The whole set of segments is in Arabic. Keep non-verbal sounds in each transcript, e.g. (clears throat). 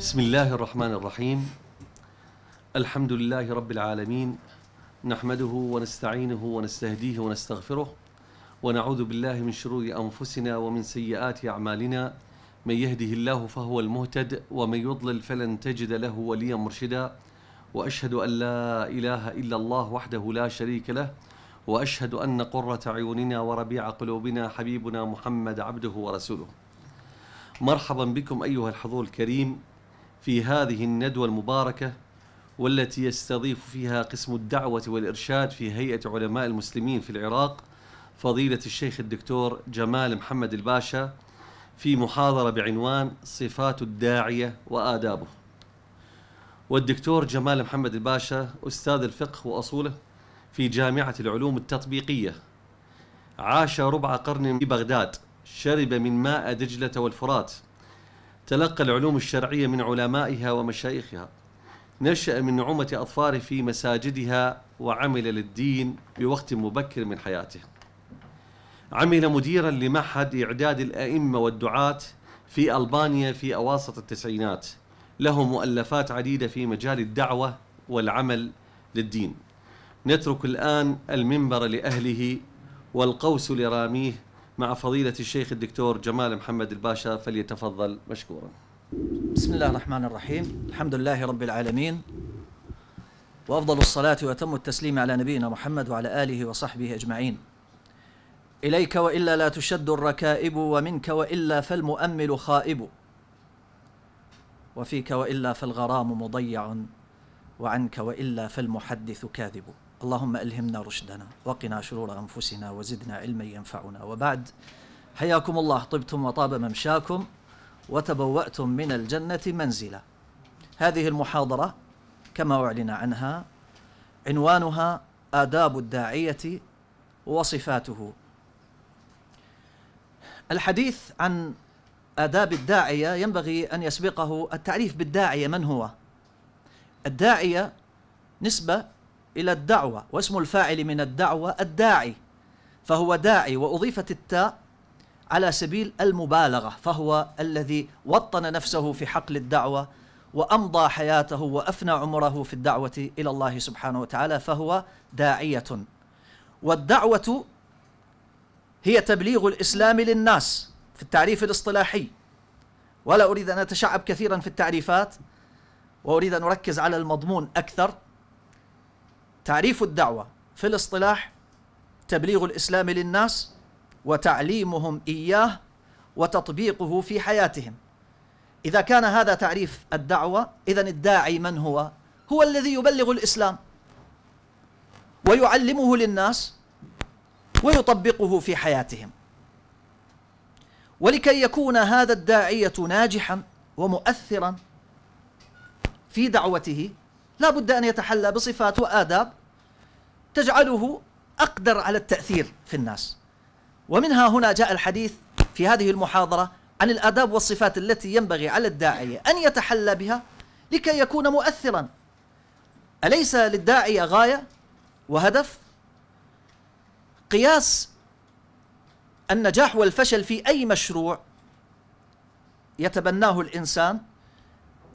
بسم الله الرحمن الرحيم الحمد لله رب العالمين نحمده ونستعينه ونستهديه ونستغفره ونعوذ بالله من شرور أنفسنا ومن سيئات أعمالنا من يهده الله فهو المهتد ومن يضلل فلن تجد له وليا مرشدا وأشهد أن لا إله إلا الله وحده لا شريك له وأشهد أن قرة عيوننا وربيع قلوبنا حبيبنا محمد عبده ورسوله مرحبا بكم أيها الحضور الكريم في هذه الندوة المباركة والتي يستضيف فيها قسم الدعوة والإرشاد في هيئة علماء المسلمين في العراق فضيلة الشيخ الدكتور جمال محمد الباشا في محاضرة بعنوان صفات الداعية وآدابه والدكتور جمال محمد الباشا أستاذ الفقه وأصوله في جامعة العلوم التطبيقية عاش ربع قرن ببغداد شرب من ماء دجلة والفرات تلقى العلوم الشرعية من علمائها ومشايخها نشأ من نعومة أظفاره في مساجدها وعمل للدين بوقت مبكر من حياته عمل مديرا لمعهد إعداد الأئمة والدعاة في ألبانيا في أواسط التسعينات له مؤلفات عديدة في مجال الدعوة والعمل للدين نترك الآن المنبر لأهله والقوس لراميه مع فضيلة الشيخ الدكتور جمال محمد الباشا فليتفضل مشكورا بسم الله الرحمن الرحيم الحمد لله رب العالمين وأفضل الصلاة وأتم التسليم على نبينا محمد وعلى آله وصحبه أجمعين إليك وإلا لا تشد الركائب ومنك وإلا فالمؤمل خائب وفيك وإلا فالغرام مضيع وعنك وإلا فالمحدث كاذب اللهم ألهمنا رشدنا وقنا شرور أنفسنا وزدنا علما ينفعنا وبعد حياكم الله طبتم وطاب ممشاكم وتبوأتم من الجنة منزلا هذه المحاضرة كما أعلن عنها عنوانها آداب الداعية وصفاته الحديث عن آداب الداعية ينبغي أن يسبقه التعريف بالداعية من هو الداعية نسبة إلى الدعوة واسم الفاعل من الدعوة الداعي فهو داعي وأضيفت التاء على سبيل المبالغة فهو الذي وطن نفسه في حقل الدعوة وأمضى حياته وأفنى عمره في الدعوة إلى الله سبحانه وتعالى فهو داعية والدعوة هي تبليغ الإسلام للناس في التعريف الاصطلاحي ولا أريد أن أتشعب كثيرا في التعريفات وأريد أن أركز على المضمون أكثر تعريف الدعوة في الاصطلاح تبليغ الإسلام للناس وتعليمهم إياه وتطبيقه في حياتهم إذا كان هذا تعريف الدعوة إذا الداعي من هو؟ هو الذي يبلغ الإسلام ويعلمه للناس ويطبقه في حياتهم ولكي يكون هذا الداعية ناجحا ومؤثرا في دعوته لا بد أن يتحلى بصفات وآداب تجعله أقدر على التأثير في الناس ومنها هنا جاء الحديث في هذه المحاضرة عن الآداب والصفات التي ينبغي على الداعية أن يتحلى بها لكي يكون مؤثرا أليس للداعية غاية وهدف قياس النجاح والفشل في أي مشروع يتبناه الإنسان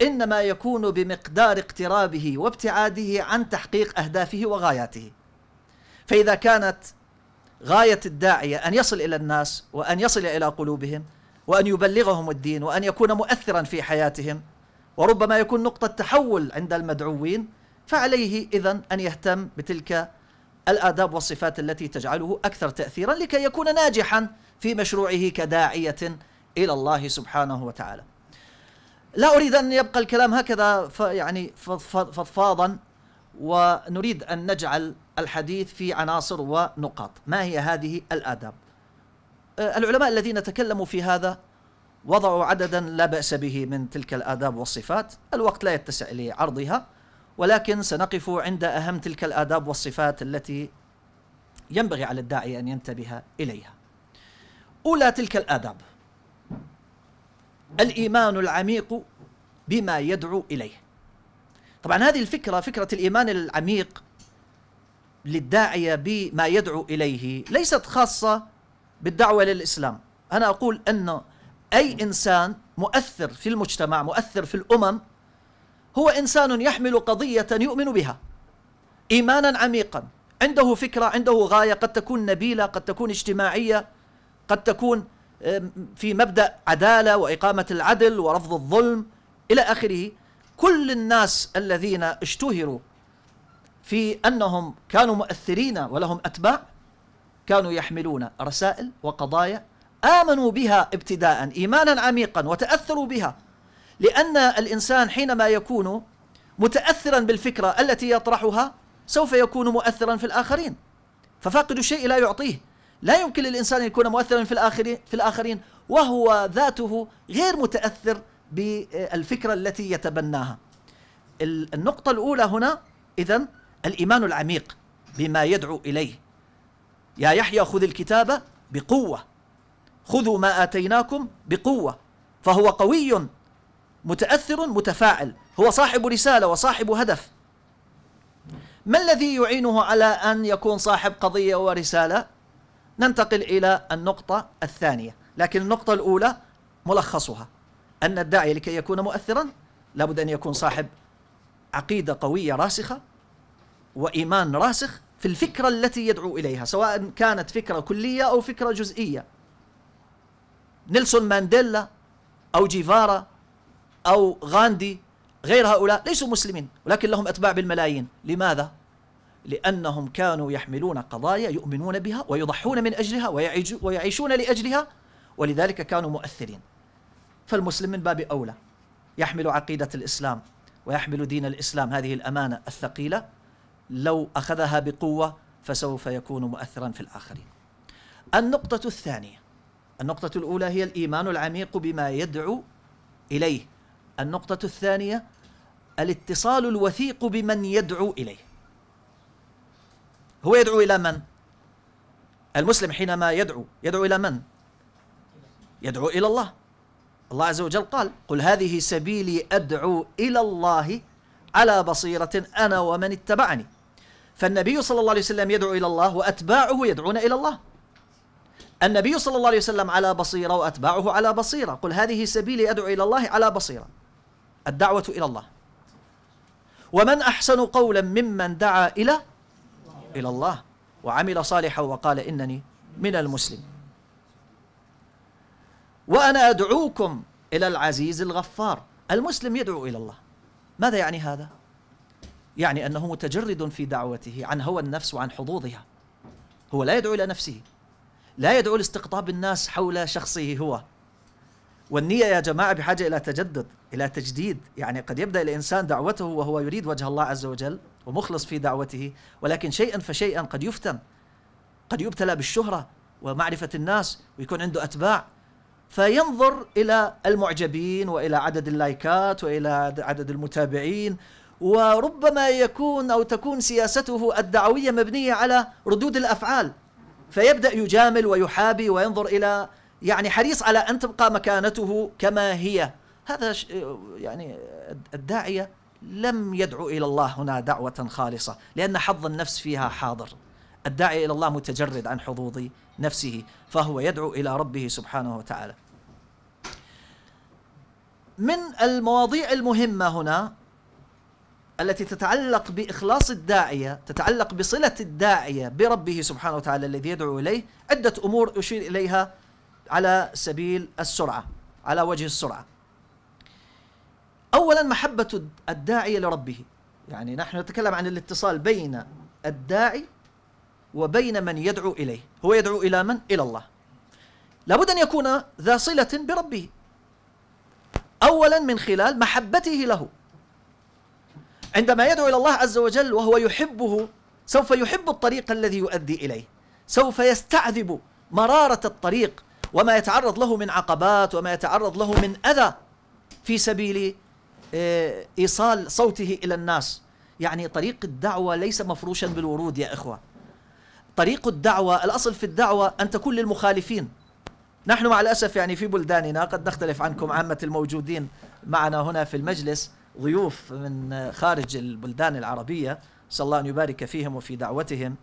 إنما يكون بمقدار اقترابه وابتعاده عن تحقيق أهدافه وغاياته فإذا كانت غاية الداعية أن يصل إلى الناس وأن يصل إلى قلوبهم وأن يبلغهم الدين وأن يكون مؤثرا في حياتهم وربما يكون نقطة تحول عند المدعوين فعليه إذا أن يهتم بتلك الآداب والصفات التي تجعله أكثر تأثيرا لكي يكون ناجحا في مشروعه كداعية إلى الله سبحانه وتعالى لا أريد أن يبقى الكلام هكذا يعني فضفاضا ونريد أن نجعل الحديث في عناصر ونقاط ما هي هذه الآداب آه، العلماء الذين تكلموا في هذا وضعوا عددا لا بأس به من تلك الآداب والصفات الوقت لا يتسع لعرضها ولكن سنقف عند أهم تلك الآداب والصفات التي ينبغي على الداعي أن ينتبه إليها أولى تلك الآداب الإيمان العميق بما يدعو إليه طبعا هذه الفكرة فكرة الإيمان العميق للداعية بما يدعو إليه ليست خاصة بالدعوة للإسلام أنا أقول أن أي إنسان مؤثر في المجتمع مؤثر في الأمم هو إنسان يحمل قضية يؤمن بها إيمانا عميقا عنده فكرة عنده غاية قد تكون نبيلة قد تكون اجتماعية قد تكون في مبدأ عدالة وإقامة العدل ورفض الظلم إلى آخره كل الناس الذين اشتهروا في أنهم كانوا مؤثرين ولهم أتباع كانوا يحملون رسائل وقضايا آمنوا بها ابتداء إيمانا عميقا وتأثروا بها لأن الإنسان حينما يكون متأثرا بالفكرة التي يطرحها سوف يكون مؤثرا في الآخرين ففاقد الشيء لا يعطيه لا يمكن للإنسان أن يكون مؤثرا في الآخرين, في الآخرين وهو ذاته غير متأثر بالفكرة التي يتبناها النقطة الأولى هنا إذا الإيمان العميق بما يدعو إليه يا يحيى خذ الكتاب بقوة خذوا ما آتيناكم بقوة فهو قوي متأثر متفاعل هو صاحب رسالة وصاحب هدف ما الذي يعينه على أن يكون صاحب قضية ورسالة ننتقل إلى النقطة الثانية لكن النقطة الأولى ملخصها أن الداعية لكي يكون مؤثرا لابد أن يكون صاحب عقيدة قوية راسخة وإيمان راسخ في الفكرة التي يدعو إليها سواء كانت فكرة كلية أو فكرة جزئية نيلسون مانديلا أو جيفارا أو غاندي غير هؤلاء ليسوا مسلمين ولكن لهم أتباع بالملايين لماذا؟ لأنهم كانوا يحملون قضايا يؤمنون بها ويضحون من أجلها ويعيشون لأجلها ولذلك كانوا مؤثرين فالمسلم من باب أولى يحمل عقيدة الإسلام ويحمل دين الإسلام هذه الأمانة الثقيلة لو أخذها بقوة فسوف يكون مؤثرا في الآخرين النقطة الثانية النقطة الأولى هي الإيمان العميق بما يدعو إليه النقطة الثانية الاتصال الوثيق بمن يدعو إليه هو يدعو إلى من؟ المسلم حينما يدعو يدعو إلى من؟ يدعو إلى الله الله عز وجل قال قل هذه سبيلي أدعو إلى الله على بصيرة أنا ومن اتبعني فالنبي صلى الله عليه وسلم يدعو إلى الله وأتباعه يدعون إلى الله النبي صلى الله عليه وسلم على بصيرة وأتباعه على بصيرة قل هذه سبيلي أدعو إلى الله على بصيرة الدعوة إلى الله ومن أحسن قولا ممن دعا إلى إلى الله وعمل صالحا وقال إنني من المسلمين وأنا أدعوكم إلى العزيز الغفار المسلم يدعو إلى الله ماذا يعني هذا؟ يعني أنه متجرد في دعوته عن هوى النفس وعن حظوظها هو لا يدعو إلى نفسه لا يدعو لاستقطاب الناس حول شخصه هو والنية يا جماعة بحاجة إلى تجدد إلى تجديد يعني قد يبدأ الإنسان دعوته وهو يريد وجه الله عز وجل ومخلص في دعوته ولكن شيئا فشيئا قد يفتن قد يبتلى بالشهرة ومعرفة الناس ويكون عنده أتباع فينظر إلى المعجبين وإلى عدد اللايكات وإلى عدد المتابعين وربما يكون أو تكون سياسته الدعوية مبنية على ردود الأفعال فيبدأ يجامل ويحابي وينظر إلى يعني حريص على أن تبقى مكانته كما هي هذا يعني الداعية لم يدعو إلى الله هنا دعوة خالصة لأن حظ النفس فيها حاضر الداعي إلى الله متجرد عن حظوظ نفسه فهو يدعو إلى ربه سبحانه وتعالى من المواضيع المهمة هنا التي تتعلق باخلاص الداعيه، تتعلق بصله الداعيه بربه سبحانه وتعالى الذي يدعو اليه، عده امور اشير اليها على سبيل السرعه، على وجه السرعه. اولا محبه الداعيه لربه، يعني نحن نتكلم عن الاتصال بين الداعي وبين من يدعو اليه، هو يدعو الى من؟ الى الله. لابد ان يكون ذا صله بربه. اولا من خلال محبته له عندما يدعو إلى الله عز وجل وهو يحبه سوف يحب الطريق الذي يؤدي إليه سوف يستعذب مرارة الطريق وما يتعرض له من عقبات وما يتعرض له من أذى في سبيل آه، إيصال صوته إلى الناس يعني طريق الدعوة ليس مفروشا بالورود يا إخوة طريق الدعوة الأصل في الدعوة أن تكون للمخالفين نحن مع الأسف يعني في بلداننا قد نختلف عنكم عامة الموجودين معنا هنا في المجلس ضيوف من خارج البلدان العربية صلى الله أن يبارك فيهم وفي دعوتهم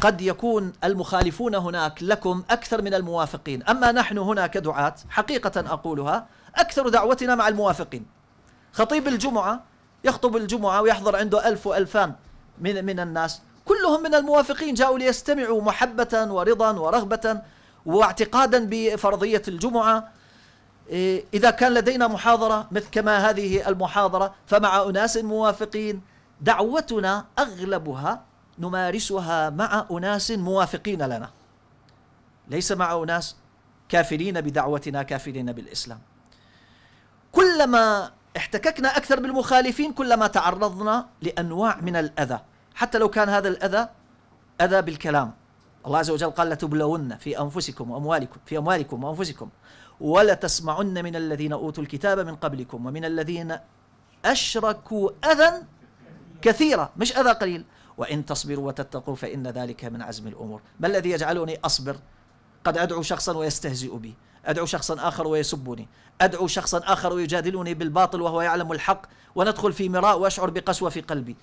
قد يكون المخالفون هناك لكم أكثر من الموافقين أما نحن هنا كدعاة حقيقة أقولها أكثر دعوتنا مع الموافقين خطيب الجمعة يخطب الجمعة ويحضر عنده ألف وألفان من, من الناس كلهم من الموافقين جاءوا ليستمعوا محبة ورضا ورغبة واعتقادا بفرضية الجمعة إيه، إذا كان لدينا محاضرة مثل كما هذه المحاضرة فمع أناس موافقين دعوتنا أغلبها نمارسها مع أناس موافقين لنا ليس مع أناس كافرين بدعوتنا كافرين بالإسلام كلما احتككنا أكثر بالمخالفين كلما تعرضنا لأنواع من الأذى حتى لو كان هذا الأذى أذى بالكلام الله عز وجل قال لتبلون في أنفسكم وأموالكم في أموالكم وأنفسكم ولا تسمعن من الذين أوتوا الكتاب من قبلكم ومن الذين أشركوا أذى كثيرة مش أذى قليل وإن تصبروا وتتقوا فإن ذلك من عزم الأمور ما الذي يجعلني أصبر قد أدعو شخصا ويستهزئ بي أدعو شخصا آخر ويسبني أدعو شخصا آخر ويجادلني بالباطل وهو يعلم الحق وندخل في مراء وأشعر بقسوة في قلبي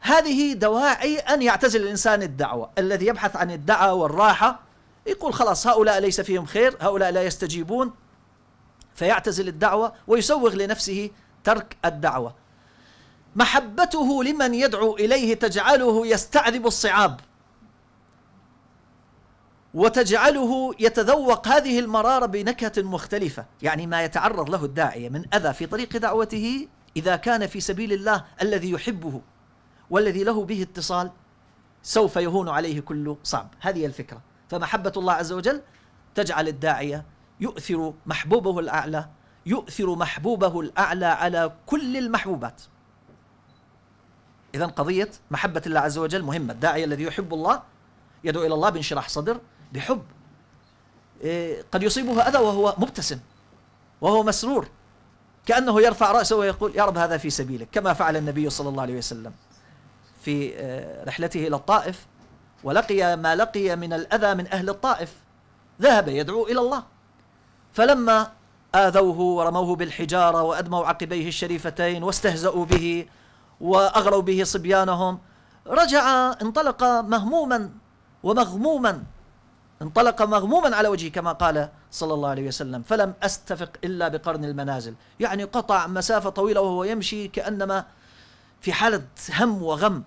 هذه دواعي أن يعتزل الإنسان الدعوة الذي يبحث عن الدعوة والراحة يقول خلاص هؤلاء ليس فيهم خير هؤلاء لا يستجيبون فيعتزل الدعوة ويسوغ لنفسه ترك الدعوة محبته لمن يدعو إليه تجعله يستعذب الصعاب وتجعله يتذوق هذه المرارة بنكهة مختلفة يعني ما يتعرض له الداعية من أذى في طريق دعوته إذا كان في سبيل الله الذي يحبه والذي له به اتصال سوف يهون عليه كل صعب هذه الفكرة فمحبة الله عز وجل تجعل الداعية يؤثر محبوبه الأعلى يؤثر محبوبه الأعلى على كل المحبوبات إذا قضية محبة الله عز وجل مهمة الداعية الذي يحب الله يدعو إلى الله بانشراح صدر بحب إيه، قد يصيبه أذى وهو مبتسم وهو مسرور كأنه يرفع رأسه ويقول يا رب هذا في سبيلك كما فعل النبي صلى الله عليه وسلم في آه، رحلته إلى الطائف ولقي ما لقي من الأذى من أهل الطائف ذهب يدعو إلى الله فلما آذوه ورموه بالحجارة وأدموا عقبيه الشريفتين واستهزأوا به وأغروا به صبيانهم رجع انطلق مهموما ومغموما انطلق مغموما على وجهه كما قال صلى الله عليه وسلم فلم أستفق إلا بقرن المنازل يعني قطع مسافة طويلة وهو يمشي كأنما في حالة هم وغم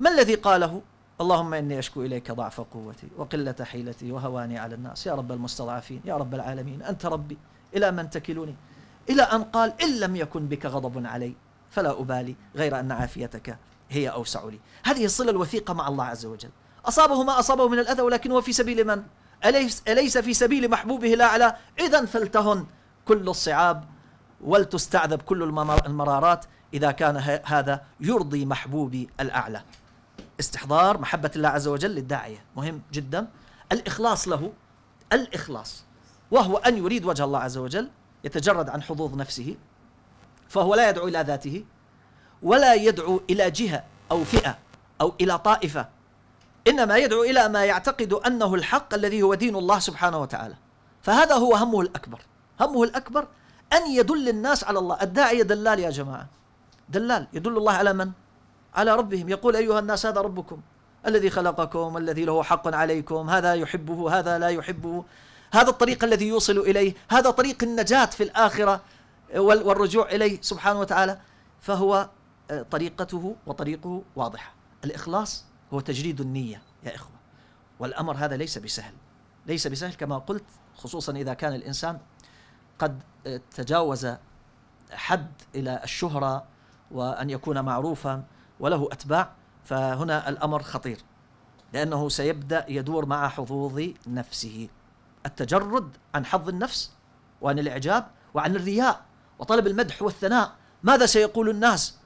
ما الذي قاله اللهم إني أشكو إليك ضعف قوتي وقلة حيلتي وهواني على الناس يا رب المستضعفين يا رب العالمين أنت ربي إلى من تكلني إلى أن قال إن لم يكن بك غضب علي فلا أبالي غير أن عافيتك هي أوسع لي هذه الصلة الوثيقة مع الله عز وجل أصابه ما أصابه من الأذى ولكن هو في سبيل من؟ أليس, أليس في سبيل محبوبه الأعلى؟ إذا فلتهن كل الصعاب ولتستعذب كل المرارات إذا كان هذا يرضي محبوبي الأعلى استحضار محبة الله عز وجل للداعية مهم جدا الإخلاص له الإخلاص وهو أن يريد وجه الله عز وجل يتجرد عن حظوظ نفسه فهو لا يدعو إلى ذاته ولا يدعو إلى جهة أو فئة أو إلى طائفة إنما يدعو إلى ما يعتقد أنه الحق الذي هو دين الله سبحانه وتعالى فهذا هو همه الأكبر همه الأكبر أن يدل الناس على الله الداعية دلال يا جماعة دلال يدل الله على من؟ على ربهم يقول أيها الناس هذا ربكم الذي خلقكم الذي له حق عليكم هذا يحبه هذا لا يحبه هذا الطريق الذي يوصل إليه هذا طريق النجاة في الآخرة والرجوع إليه سبحانه وتعالى فهو آه، طريقته وطريقه واضحة الإخلاص هو تجريد النية يا إخوة والأمر هذا ليس بسهل ليس بسهل كما قلت خصوصا إذا كان الإنسان قد آه، تجاوز حد إلى الشهرة وأن يكون معروفا وله أتباع فهنا الأمر خطير لأنه سيبدأ يدور مع حظوظ نفسه التجرد عن حظ النفس وعن الإعجاب وعن الرياء وطلب المدح والثناء ماذا سيقول الناس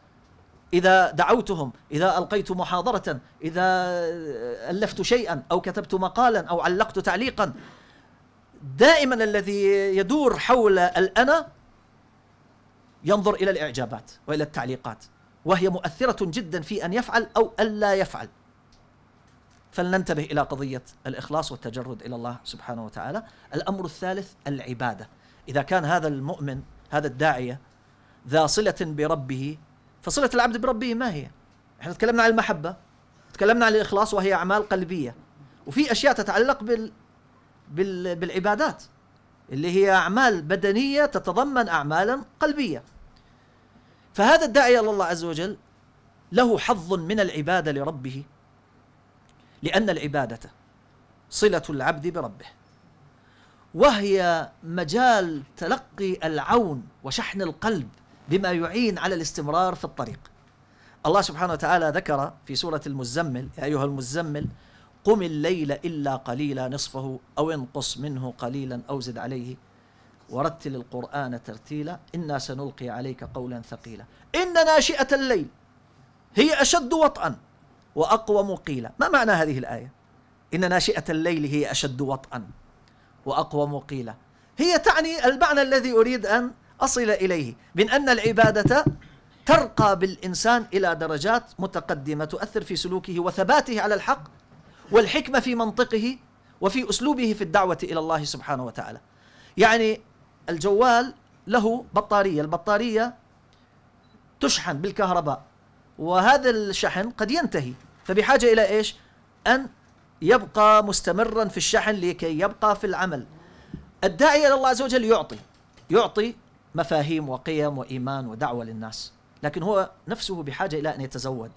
إذا دعوتهم إذا ألقيت محاضرة إذا ألفت شيئا أو كتبت مقالا أو علقت تعليقا دائما الذي يدور حول الأنا ينظر إلى الإعجابات وإلى التعليقات وهي مؤثرة جدا في أن يفعل أو ألا يفعل فلننتبه إلى قضية الإخلاص والتجرد إلى الله سبحانه وتعالى الأمر الثالث العبادة إذا كان هذا المؤمن هذا الداعية ذا صلة بربه فصلة العبد بربه ما هي؟ احنا تكلمنا عن المحبة تكلمنا عن الإخلاص وهي أعمال قلبية وفي أشياء تتعلق بال... بال... بالعبادات اللي هي أعمال بدنية تتضمن أعمالا قلبية فهذا الداعي الى الله عز وجل له حظ من العباده لربه لان العباده صله العبد بربه وهي مجال تلقي العون وشحن القلب بما يعين على الاستمرار في الطريق الله سبحانه وتعالى ذكر في سورة المزمل يا أيها المزمل قم الليل إلا قليلا نصفه أو انقص منه قليلا أو زد عليه ورتل القرآن ترتيلا إنا سنلقي عليك قولا ثقيلا إن ناشئة الليل هي أشد وطئا وأقوم قيلا ما معنى هذه الآية؟ إن ناشئة الليل هي أشد وطئا وأقوم قيلا هي تعني المعنى الذي أريد أن أصل إليه من أن العبادة ترقى بالإنسان إلى درجات متقدمة تؤثر في سلوكه وثباته على الحق والحكمة في منطقه وفي أسلوبه في الدعوة إلى الله سبحانه وتعالى يعني الجوال له بطارية البطارية تشحن بالكهرباء وهذا الشحن قد ينتهي فبحاجة إلى إيش أن يبقى مستمرا في الشحن لكي يبقى في العمل الداعي إلى الله عز وجل يعطي يعطي مفاهيم وقيم وإيمان ودعوة للناس لكن هو نفسه بحاجة إلى أن يتزود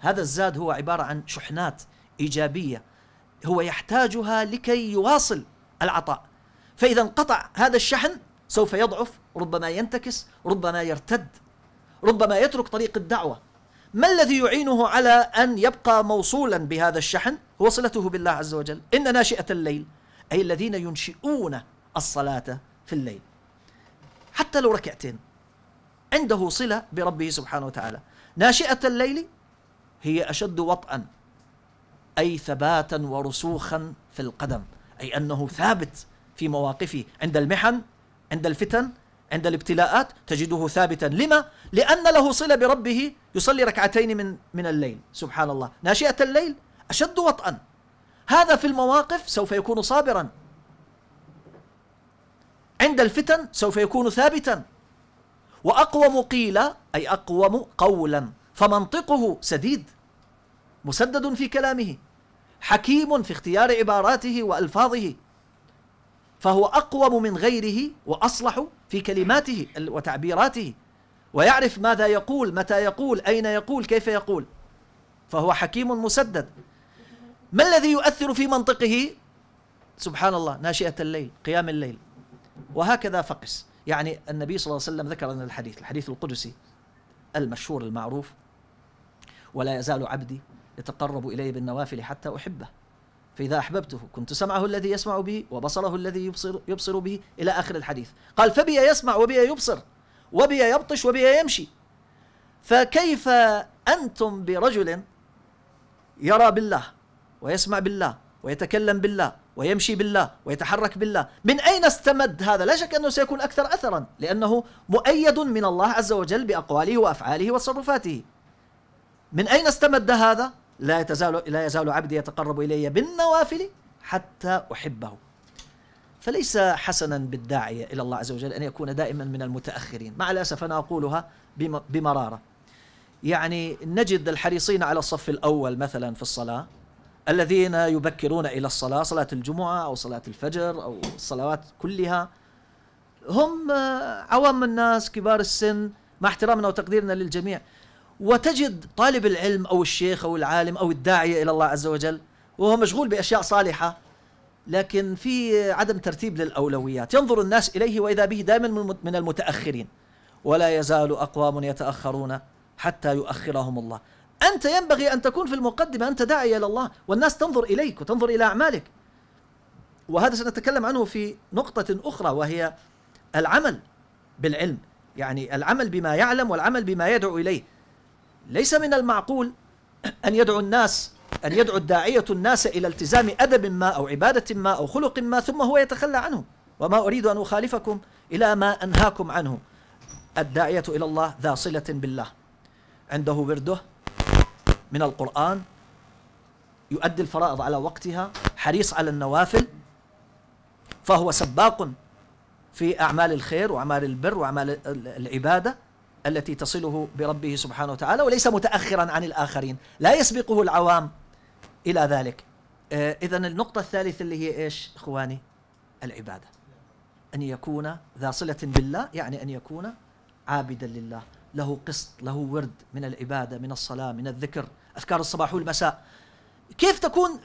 هذا الزاد هو عبارة عن شحنات إيجابية هو يحتاجها لكي يواصل العطاء فإذا انقطع هذا الشحن سوف يضعف ربما ينتكس ربما يرتد ربما يترك طريق الدعوة ما الذي يعينه على أن يبقى موصولا بهذا الشحن هو صلته بالله عز وجل إن ناشئة الليل أي الذين ينشئون الصلاة في الليل حتى لو ركعتين عنده صلة بربه سبحانه وتعالى ناشئة الليل هي أشد وطئا أي ثباتا ورسوخا في القدم أي أنه ثابت في مواقفه عند المحن عند الفتن عند الابتلاءات تجده ثابتا لما؟ لأن له صلة بربه يصلي ركعتين من من الليل سبحان الله ناشئة الليل أشد وطئا هذا في المواقف سوف يكون صابرا عند الفتن سوف يكون ثابتا وأقوم قيل أي أقوم قولا فمنطقه سديد مسدد في كلامه حكيم في اختيار عباراته وألفاظه فهو أقوم من غيره وأصلح في كلماته وتعبيراته ويعرف ماذا يقول متى يقول أين يقول كيف يقول فهو حكيم مسدد ما الذي يؤثر في منطقه سبحان الله ناشئة الليل قيام الليل وهكذا فقس يعني النبي صلى الله عليه وسلم ذكر لنا الحديث الحديث القدسي المشهور المعروف ولا يزال عبدي يتقرب إلي بالنوافل حتى أحبه فإذا أحببته كنت سمعه الذي يسمع به وبصره الذي يبصر, يبصر به إلى آخر الحديث قال فبي يسمع وبي يبصر وبي يبطش وبي يمشي فكيف أنتم برجل يرى بالله ويسمع بالله ويتكلم بالله ويمشي بالله ويتحرك بالله من أين استمد هذا؟ لا شك أنه سيكون أكثر أثرا لأنه مؤيد من الله عز وجل بأقواله وأفعاله وتصرفاته من أين استمد هذا؟ لا يتزال لا يزال عبدي يتقرب الي بالنوافل حتى احبه فليس حسنا بالداعيه الى الله عز وجل ان يكون دائما من المتاخرين مع الاسف انا اقولها بمراره يعني نجد الحريصين على الصف الاول مثلا في الصلاه الذين يبكرون الى الصلاه صلاه الجمعه او صلاه الفجر او الصلوات كلها هم عوام الناس كبار السن مع احترامنا وتقديرنا للجميع وتجد طالب العلم أو الشيخ أو العالم أو الداعية إلى الله عز وجل وهو مشغول بأشياء صالحة لكن في عدم ترتيب للأولويات ينظر الناس إليه وإذا به دائما من المتأخرين ولا يزال أقوام يتأخرون حتى يؤخرهم الله أنت ينبغي أن تكون في المقدمة أنت داعية إلى الله والناس تنظر إليك وتنظر إلى أعمالك وهذا سنتكلم عنه في نقطة أخرى وهي العمل بالعلم يعني العمل بما يعلم والعمل بما يدعو إليه ليس من المعقول أن يدعو الناس أن يدعو الداعية الناس إلى التزام أدب ما أو عبادة ما أو خلق ما ثم هو يتخلى عنه وما أريد أن أخالفكم إلى ما أنهاكم عنه الداعية إلى الله ذا صلة بالله عنده ورده من القرآن يؤدي الفرائض على وقتها حريص على النوافل فهو سباق في أعمال الخير وأعمال البر وأعمال العبادة التي تصله بربه سبحانه وتعالى وليس متأخرا عن الآخرين لا يسبقه العوام إلى ذلك آه، إذا النقطة الثالثة اللي هي إيش إخواني العبادة أن يكون ذا صلة بالله يعني أن يكون عابدا لله له قسط له ورد من العبادة من الصلاة من الذكر أذكار الصباح والمساء كيف تكون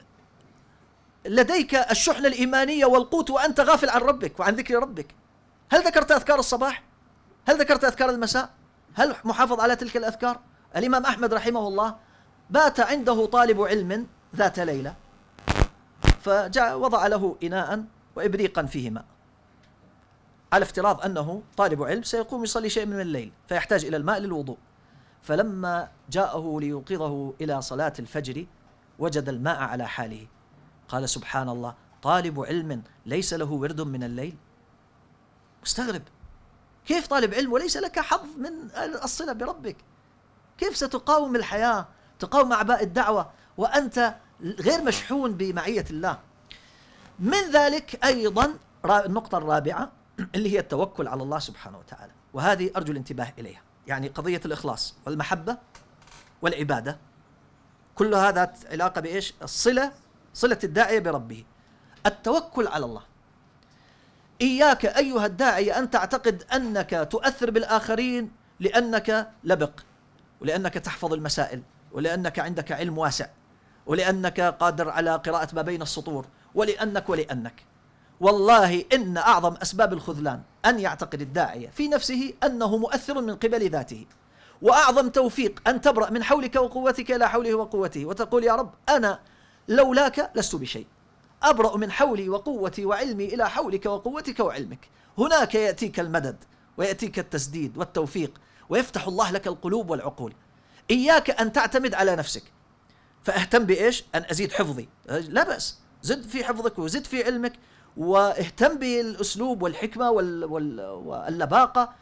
لديك الشحنة الإيمانية والقوت وأنت غافل عن ربك وعن ذكر ربك هل ذكرت أذكار الصباح؟ هل ذكرت أذكار المساء؟ هل محافظ على تلك الأذكار؟ الإمام أحمد رحمه الله بات عنده طالب علم ذات ليلة فجاء وضع له إناء وإبريقا فيه ماء على افتراض أنه طالب علم سيقوم يصلي شيء من الليل فيحتاج إلى الماء للوضوء فلما جاءه ليوقظه إلى صلاة الفجر وجد الماء على حاله قال سبحان الله طالب علم ليس له ورد من الليل مستغرب كيف طالب علم وليس لك حظ من الصلة بربك كيف ستقاوم الحياة تقاوم أعباء الدعوة وأنت غير مشحون بمعية الله من ذلك أيضا النقطة الرابعة (clears throat) اللي هي التوكل على الله سبحانه وتعالى وهذه أرجو الانتباه إليها يعني قضية الإخلاص والمحبة والعبادة كل هذا علاقة بإيش؟ الصلة صلة الداعية بربه التوكل على الله إياك أيها الداعي أن تعتقد أنك تؤثر بالآخرين لأنك لبق ولأنك تحفظ المسائل ولأنك عندك علم واسع ولأنك قادر على قراءة ما بين السطور ولأنك ولأنك والله إن أعظم أسباب الخذلان أن يعتقد الداعية في نفسه أنه مؤثر من قبل ذاته وأعظم توفيق أن تبرأ من حولك وقوتك إلى حوله وقوته وتقول يا رب أنا لولاك لست بشيء أبرأ من حولي وقوتي وعلمي إلى حولك وقوتك وعلمك هناك يأتيك المدد ويأتيك التسديد والتوفيق ويفتح الله لك القلوب والعقول إياك أن تعتمد على نفسك فأهتم بإيش؟ أن أزيد حفظي لا بأس زد في حفظك وزد في علمك واهتم بالأسلوب والحكمة وال... وال... واللباقة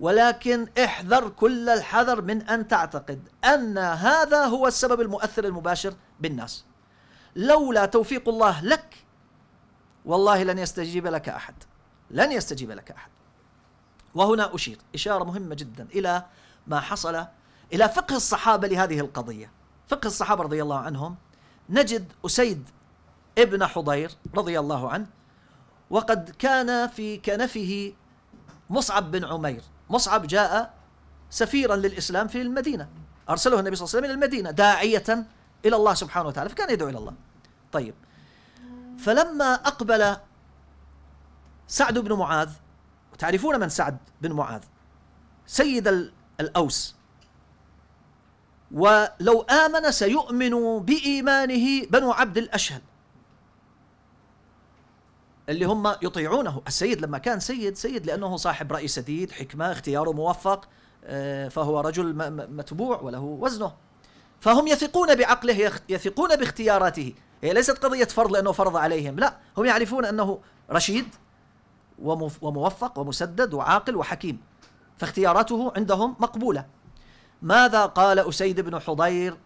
ولكن احذر كل الحذر من أن تعتقد أن هذا هو السبب المؤثر المباشر بالناس لولا توفيق الله لك والله لن يستجيب لك أحد لن يستجيب لك أحد وهنا أشير إشارة مهمة جدا إلى ما حصل إلى فقه الصحابة لهذه القضية فقه الصحابة رضي الله عنهم نجد أسيد ابن حضير رضي الله عنه وقد كان في كنفه مصعب بن عمير مصعب جاء سفيرا للإسلام في المدينة أرسله النبي صلى الله عليه وسلم إلى المدينة داعية إلى الله سبحانه وتعالى فكان يدعو إلى الله طيب فلما أقبل سعد بن معاذ وتعرفون من سعد بن معاذ سيد الأوس ولو آمن سيؤمن بإيمانه بنو عبد الأشهل اللي هم يطيعونه السيد لما كان سيد سيد لأنه صاحب رأي سديد حكمة اختياره موفق آه، فهو رجل متبوع وله وزنه فهم يثقون بعقله يثقون باختياراته هي ليست قضية فرض لأنه فرض عليهم لا هم يعرفون أنه رشيد وموفق ومسدد وعاقل وحكيم فاختياراته عندهم مقبولة ماذا قال أسيد بن حضير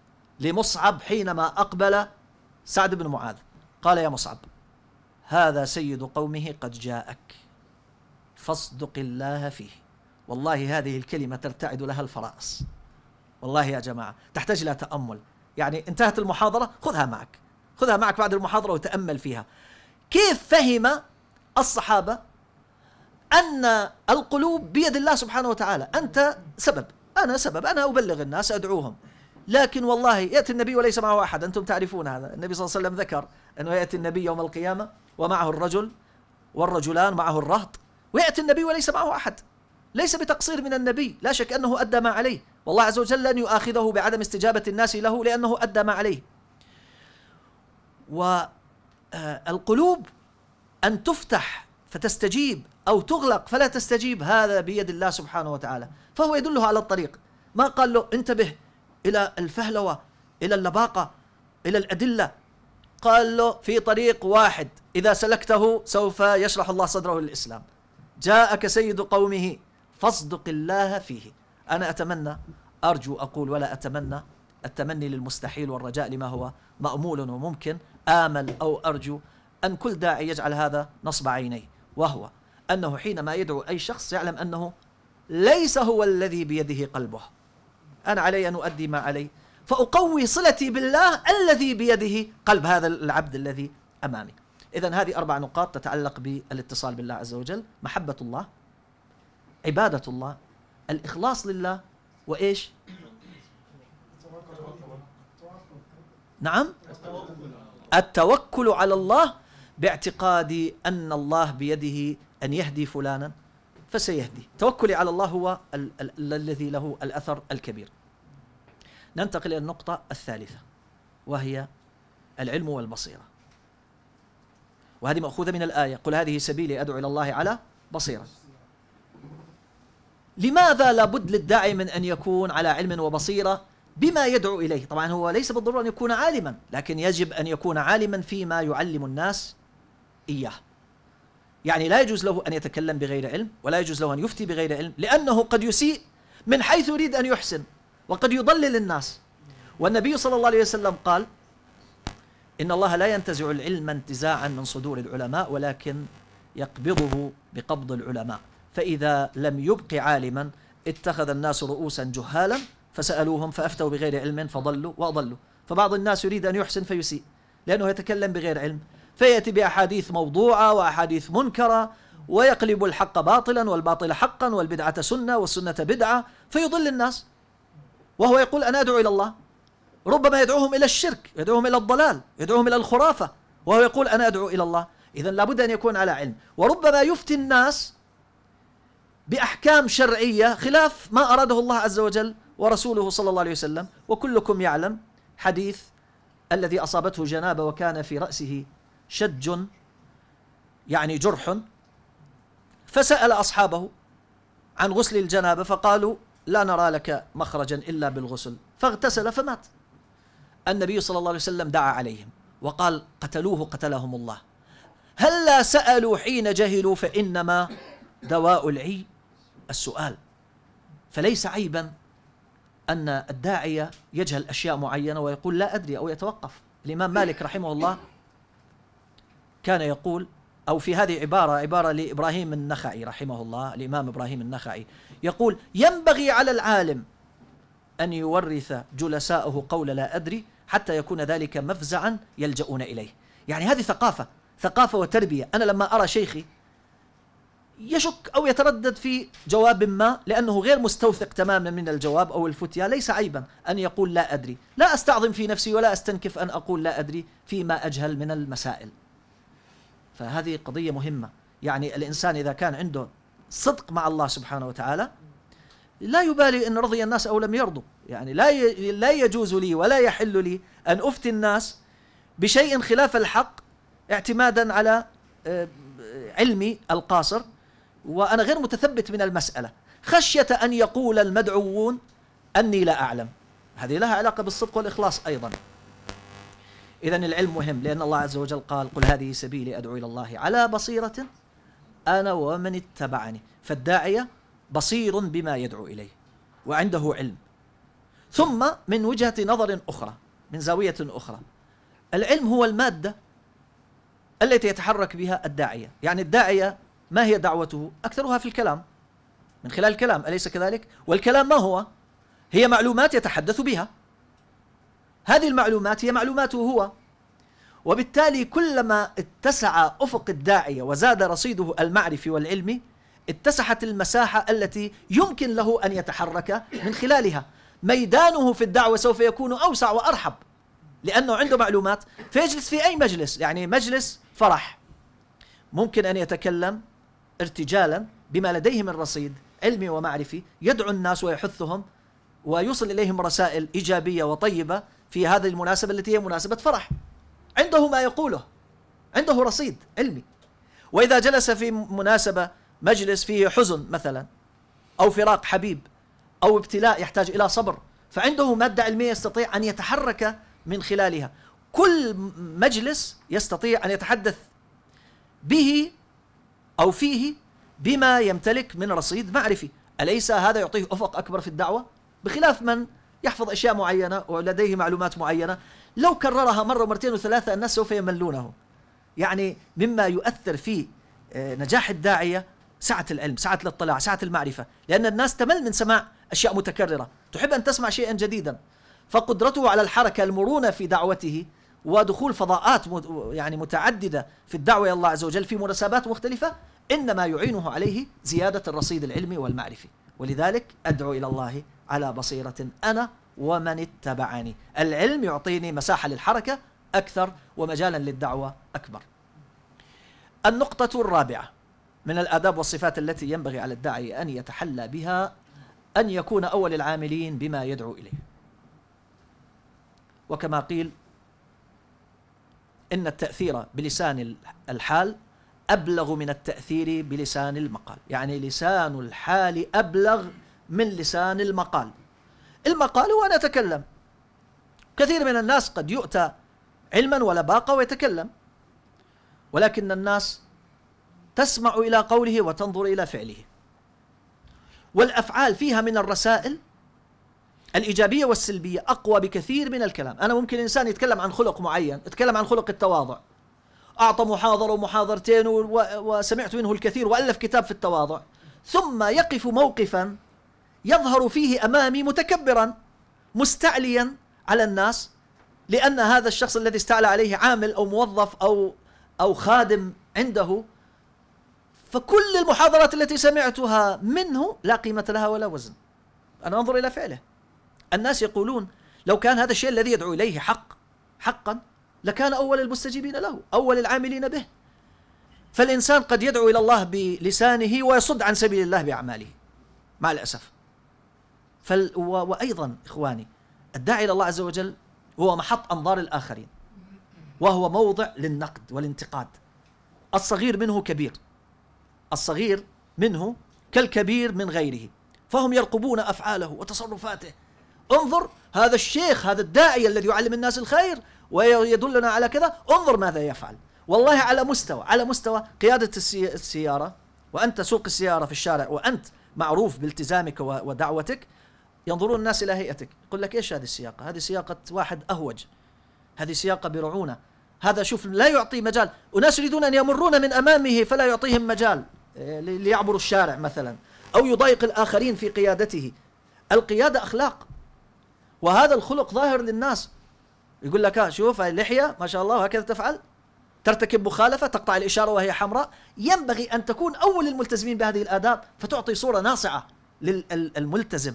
لمصعب حينما أقبل سعد بن معاذ قال يا مصعب هذا سيد قومه قد جاءك فاصدق الله فيه والله هذه الكلمة ترتعد لها الفرائص والله يا جماعة تحتاج إلى تأمل يعني انتهت المحاضرة خذها معك خذها معك بعد المحاضرة وتأمل فيها كيف فهم الصحابة أن القلوب بيد الله سبحانه وتعالى أنت سبب أنا سبب أنا أبلغ الناس أدعوهم لكن والله يأتي النبي وليس معه أحد أنتم تعرفون هذا النبي صلى الله عليه وسلم ذكر أنه يأتي النبي يوم القيامة ومعه الرجل والرجلان معه الرهط ويأتي النبي وليس معه أحد ليس بتقصير من النبي لا شك أنه أدى ما عليه والله عز وجل لن يؤاخذه بعدم استجابة الناس له لأنه أدى ما عليه والقلوب أن تفتح فتستجيب أو تغلق فلا تستجيب هذا بيد الله سبحانه وتعالى فهو يدله على الطريق ما قال له انتبه إلى الفهلوة إلى اللباقة إلى الأدلة قال له في طريق واحد إذا سلكته سوف يشرح الله صدره للإسلام جاءك سيد قومه فاصدق الله فيه أنا أتمنى أرجو أقول ولا أتمنى التمني للمستحيل والرجاء لما هو مأمول وممكن آمل أو أرجو أن كل داعي يجعل هذا نصب عينيه وهو أنه حينما يدعو أي شخص يعلم أنه ليس هو الذي بيده قلبه أنا علي أن أؤدي ما علي فأقوي صلتي بالله الذي بيده قلب هذا العبد الذي أمامي إذا هذه أربع نقاط تتعلق بالاتصال بالله عز وجل محبة الله عبادة الله الإخلاص لله وإيش نعم التوكل على الله باعتقادي أن الله بيده أن يهدي فلانا فسيهدي توكلي على الله هو الذي له الأثر الكبير ننتقل إلى النقطة الثالثة وهي العلم والبصيرة وهذه مأخوذة من الآية قل هذه سبيلي أدعو إلى الله على بصيرة لماذا لابد للداعي من أن يكون على علم وبصيرة بما يدعو إليه طبعا هو ليس بالضرورة أن يكون عالما لكن يجب أن يكون عالما فيما يعلم الناس إياه يعني لا يجوز له أن يتكلم بغير علم ولا يجوز له أن يفتي بغير علم لأنه قد يسيء من حيث يريد أن يحسن وقد يضلل الناس والنبي صلى الله عليه وسلم قال إن الله لا ينتزع العلم انتزاعا من صدور العلماء ولكن يقبضه بقبض العلماء فإذا لم يبق عالما اتخذ الناس رؤوسا جهالا فسألوهم فأفتوا بغير علم فضلوا وأضلوا فبعض الناس يريد أن يحسن فيسيء لأنه يتكلم بغير علم فيأتي بأحاديث موضوعة وأحاديث منكرة ويقلب الحق باطلا والباطل حقا والبدعة سنة والسنة بدعة فيضل الناس وهو يقول أنا أدعو إلى الله ربما يدعوهم إلى الشرك يدعوهم إلى الضلال يدعوهم إلى الخرافة وهو يقول أنا أدعو إلى الله إذا لابد أن يكون على علم وربما يفتي الناس بأحكام شرعية خلاف ما أراده الله عز وجل ورسوله صلى الله عليه وسلم وكلكم يعلم حديث الذي أصابته جنابة وكان في رأسه شج يعني جرح فسأل أصحابه عن غسل الجنابة فقالوا لا نرى لك مخرجا إلا بالغسل فاغتسل فمات النبي صلى الله عليه وسلم دعا عليهم وقال قتلوه قتلهم الله هلا لا سألوا حين جهلوا فإنما دواء العي السؤال فليس عيبا أن الداعية يجهل أشياء معينة ويقول لا أدري أو يتوقف الإمام مالك رحمه الله كان يقول أو في هذه عبارة عبارة لإبراهيم النخعي رحمه الله الإمام إبراهيم النخعي يقول ينبغي على العالم أن يورث جلساؤه قول لا أدري حتى يكون ذلك مفزعا يلجؤون إليه يعني هذه ثقافة ثقافة وتربية أنا لما أرى شيخي يشك أو يتردد في جواب ما لأنه غير مستوثق تماما من الجواب أو الفتيا ليس عيبا أن يقول لا أدري لا أستعظم في نفسي ولا أستنكف أن أقول لا أدري فيما أجهل من المسائل فهذه قضية مهمة يعني الإنسان إذا كان عنده صدق مع الله سبحانه وتعالى لا يبالي ان رضي الناس او لم يرضوا، يعني لا لا يجوز لي ولا يحل لي ان افتي الناس بشيء خلاف الحق اعتمادا على آه، علمي القاصر وأنا غير متثبت من المسألة خشية أن يقول المدعوون أني لا أعلم هذه لها علاقة بالصدق والإخلاص أيضا إذا العلم مهم لأن الله عز وجل قال قل هذه سبيلي أدعو إلى الله على بصيرة أنا ومن اتبعني فالداعية بصير بما يدعو إليه وعنده علم ثم من وجهة نظر أخرى من زاوية أخرى العلم هو المادة التي يتحرك بها الداعية يعني الداعية ما هي دعوته أكثرها في الكلام من خلال الكلام أليس كذلك؟ والكلام ما هو؟ هي معلومات يتحدث بها هذه المعلومات هي معلوماته هو وبالتالي كلما اتسع أفق الداعية وزاد رصيده المعرفي والعلمي اتسحت المساحة التي يمكن له أن يتحرك من خلالها ميدانه في الدعوة سوف يكون أوسع وأرحب لأنه عنده معلومات فيجلس في أي مجلس يعني مجلس فرح ممكن أن يتكلم ارتجالا بما لديه من رصيد علمي ومعرفي يدعو الناس ويحثهم ويوصل إليهم رسائل إيجابية وطيبة في هذه المناسبة التي هي مناسبة فرح عنده ما يقوله عنده رصيد علمي وإذا جلس في مناسبة مجلس فيه حزن مثلا أو فراق حبيب أو ابتلاء يحتاج إلى صبر فعنده مادة علمية يستطيع أن يتحرك من خلالها كل مجلس يستطيع أن يتحدث به أو فيه بما يمتلك من رصيد معرفي أليس هذا يعطيه أفق أكبر في الدعوة؟ بخلاف من يحفظ أشياء معينة ولديه معلومات معينة لو كررها مرة ومرتين وثلاثة الناس سوف يملونه يعني مما يؤثر في آه، نجاح الداعية سعة العلم سعة الاطلاع سعة المعرفة لأن الناس تمل من سماع أشياء متكررة تحب أن تسمع شيئا جديدا فقدرته على الحركة المرونة في دعوته ودخول فضاءات يعني متعددة في الدعوة إلى الله عز وجل في مناسبات مختلفة إنما يعينه عليه زيادة الرصيد العلمي والمعرفي ولذلك أدعو إلى الله على بصيرة أنا ومن اتبعني العلم يعطيني مساحة للحركة أكثر ومجالا للدعوة أكبر النقطة الرابعة من الآداب والصفات التي ينبغي على الداعي أن يتحلى بها أن يكون أول العاملين بما يدعو إليه وكما قيل إن التأثير بلسان الحال أبلغ من التأثير بلسان المقال يعني لسان الحال أبلغ من لسان المقال المقال هو أن أتكلم كثير من الناس قد يؤتى علما ولباقة ويتكلم ولكن الناس تسمع إلى قوله وتنظر إلى فعله والأفعال فيها من الرسائل الإيجابية والسلبية أقوى بكثير من الكلام أنا ممكن إنسان يتكلم عن خلق معين يتكلم عن خلق التواضع أعطى محاضرة ومحاضرتين وسمعت منه الكثير وألف كتاب في التواضع ثم يقف موقفا يظهر فيه أمامي متكبرا مستعليا على الناس لأن هذا الشخص الذي استعلى عليه عامل أو موظف أو أو خادم عنده فكل المحاضرات التي سمعتها منه لا قيمة لها ولا وزن أنا أنظر إلى فعله الناس يقولون لو كان هذا الشيء الذي يدعو إليه حق حقا لكان أول المستجيبين له أول العاملين به فالإنسان قد يدعو إلى الله بلسانه ويصد عن سبيل الله بأعماله مع الأسف فال و... وأيضا إخواني الداعي إلى الله عز وجل هو محط أنظار الآخرين وهو موضع للنقد والانتقاد الصغير منه كبير الصغير منه كالكبير من غيره فهم يرقبون أفعاله وتصرفاته انظر هذا الشيخ هذا الداعية الذي يعلم الناس الخير ويدلنا على كذا انظر ماذا يفعل والله على مستوى على مستوى قيادة السيارة وأنت تسوق السيارة في الشارع وأنت معروف بالتزامك ودعوتك ينظرون الناس إلى هيئتك يقول لك إيش هذه السياقة هذه سياقة واحد أهوج هذه سياقة برعونة هذا شوف لا يعطي مجال أناس يريدون أن يمرون من أمامه فلا يعطيهم مجال إيه، ليعبروا الشارع مثلا أو يضايق الآخرين في قيادته القيادة أخلاق وهذا الخلق ظاهر للناس يقول لك شوف هاي اللحيه ما شاء الله وهكذا تفعل ترتكب مخالفه تقطع الاشاره وهي حمراء ينبغي ان تكون اول الملتزمين بهذه الاداب فتعطي صوره ناصعه للملتزم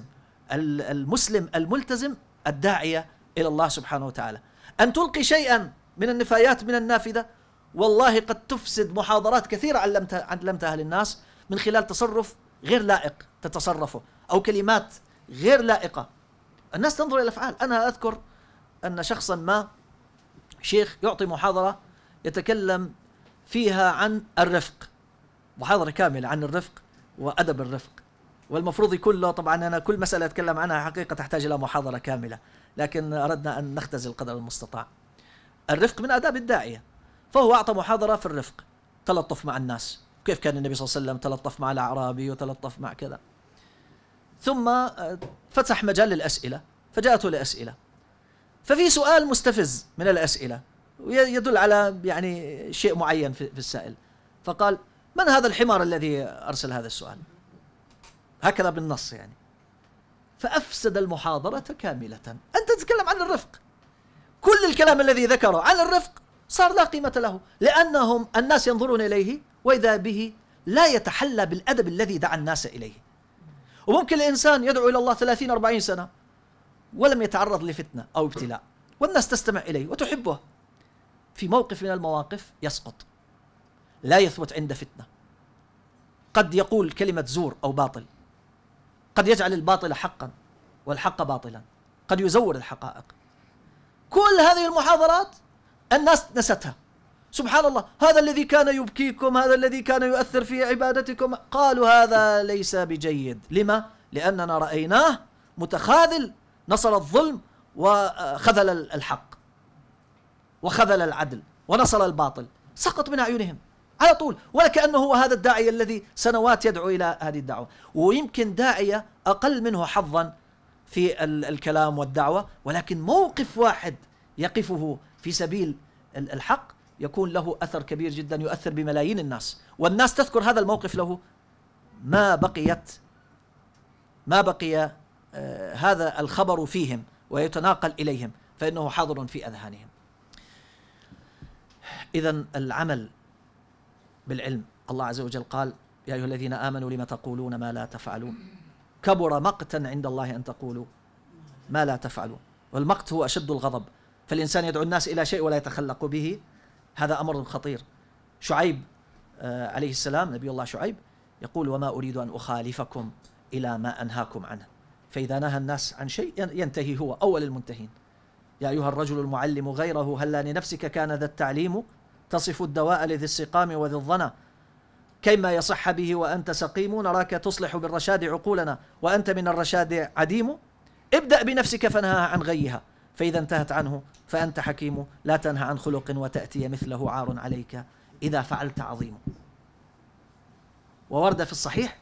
المسلم الملتزم الداعيه الى الله سبحانه وتعالى ان تلقي شيئا من النفايات من النافذه والله قد تفسد محاضرات كثيره علمتها علمتها للناس من خلال تصرف غير لائق تتصرفه او كلمات غير لائقه الناس تنظر الى الافعال انا اذكر ان شخصا ما شيخ يعطي محاضره يتكلم فيها عن الرفق محاضره كامله عن الرفق وادب الرفق والمفروض يكون له طبعا انا كل مساله اتكلم عنها حقيقه تحتاج الى محاضره كامله لكن اردنا ان نختزل قدر المستطاع الرفق من اداب الداعيه فهو اعطى محاضره في الرفق تلطف مع الناس كيف كان النبي صلى الله عليه وسلم تلطف مع الاعرابي وتلطف مع كذا ثم آه، فتح مجال للأسئلة فجاءته الأسئلة ففي سؤال مستفز من الأسئلة يدل على يعني شيء معين في السائل فقال من هذا الحمار الذي أرسل هذا السؤال هكذا بالنص يعني فأفسد المحاضرة كاملة أنت تتكلم عن الرفق كل الكلام الذي ذكره عن الرفق صار لا قيمة له لأنهم الناس ينظرون إليه وإذا به لا يتحلى بالأدب الذي دعا الناس إليه وممكن الإنسان يدعو إلى الله 30 40 سنة ولم يتعرض لفتنة أو ابتلاء والناس تستمع إليه وتحبه في موقف من المواقف يسقط لا يثبت عند فتنة قد يقول كلمة زور أو باطل قد يجعل الباطل حقا والحق باطلا قد يزور الحقائق كل هذه المحاضرات الناس نستها سبحان الله هذا الذي كان يبكيكم هذا الذي كان يؤثر في عبادتكم قالوا هذا ليس بجيد لما؟ لأننا رأيناه متخاذل نصر الظلم وخذل الحق وخذل العدل ونصر الباطل سقط من أعينهم على طول ولكأنه هو هذا الداعية الذي سنوات يدعو إلى هذه الدعوة ويمكن داعية أقل منه حظا في الكلام والدعوة ولكن موقف واحد يقفه في سبيل الحق يكون له أثر كبير جدا يؤثر بملايين الناس والناس تذكر هذا الموقف له ما بقيت ما بقي آه، هذا الخبر فيهم ويتناقل إليهم فإنه حاضر في أذهانهم إذا العمل بالعلم الله عز وجل قال يا أيها الذين آمنوا لم تقولون ما لا تفعلون كبر مقتا عند الله أن تقولوا ما لا تفعلون والمقت هو أشد الغضب فالإنسان يدعو الناس إلى شيء ولا يتخلق به هذا امر خطير شعيب آه، عليه السلام نبي الله شعيب يقول وما اريد ان اخالفكم الى ما انهاكم عنه فاذا نهى الناس عن شيء ينتهي هو اول المنتهين يا ايها الرجل المعلم غيره هلا لنفسك كان ذا التعليم تصف الدواء لذي السقام وذي الظنى كيما يصح به وانت سقيم نراك تصلح بالرشاد عقولنا وانت من الرشاد عديم ابدا بنفسك فنهاها عن غيها فإذا انتهت عنه فأنت حكيم لا تنهى عن خلق وتأتي مثله عار عليك إذا فعلت عظيم وورد في الصحيح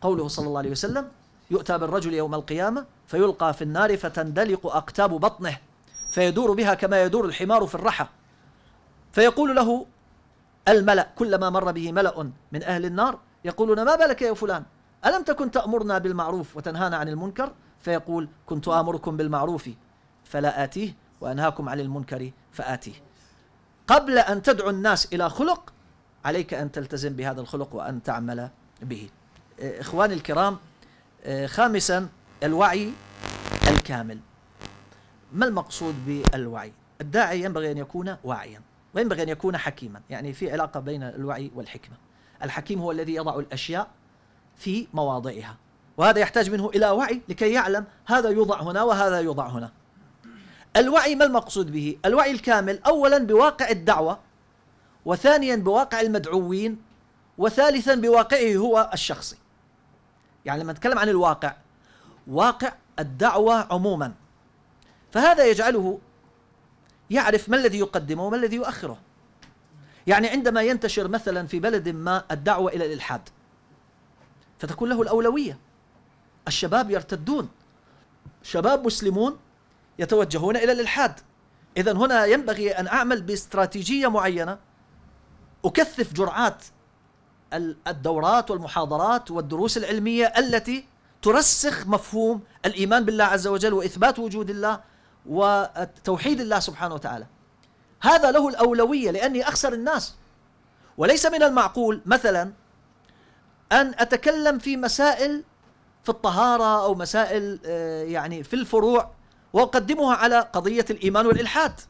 قوله صلى الله عليه وسلم يؤتى بالرجل يوم القيامة فيلقى في النار فتندلق أقتاب بطنه فيدور بها كما يدور الحمار في الرحى فيقول له الملأ كلما مر به ملأ من أهل النار يقولون ما بالك يا فلان ألم تكن تأمرنا بالمعروف وتنهانا عن المنكر فيقول كنت آمركم بالمعروف فلا آتيه وأنهاكم عن المنكر فآتيه قبل أن تدعو الناس إلى خلق عليك أن تلتزم بهذا الخلق وأن تعمل به آه، إخواني الكرام آه، خامسا الوعي الكامل ما المقصود بالوعي الداعي ينبغي أن يكون واعيا وينبغي أن يكون حكيما يعني في علاقة بين الوعي والحكمة الحكيم هو الذي يضع الأشياء في مواضعها وهذا يحتاج منه إلى وعي لكي يعلم هذا يوضع هنا وهذا يوضع هنا الوعي ما المقصود به الوعي الكامل أولا بواقع الدعوة وثانيا بواقع المدعوين وثالثا بواقعه هو الشخصي يعني لما نتكلم عن الواقع واقع الدعوة عموما فهذا يجعله يعرف ما الذي يقدمه وما الذي يؤخره يعني عندما ينتشر مثلا في بلد ما الدعوة إلى الإلحاد فتكون له الأولوية الشباب يرتدون شباب مسلمون يتوجهون إلى الإلحاد إذا هنا ينبغي أن أعمل باستراتيجية معينة أكثف جرعات الدورات والمحاضرات والدروس العلمية التي ترسخ مفهوم الإيمان بالله عز وجل وإثبات وجود الله وتوحيد الله سبحانه وتعالى هذا له الأولوية لأني أخسر الناس وليس من المعقول مثلا أن أتكلم في مسائل في الطهارة أو مسائل آه، يعني في الفروع وأقدمها على قضية الإيمان والإلحاد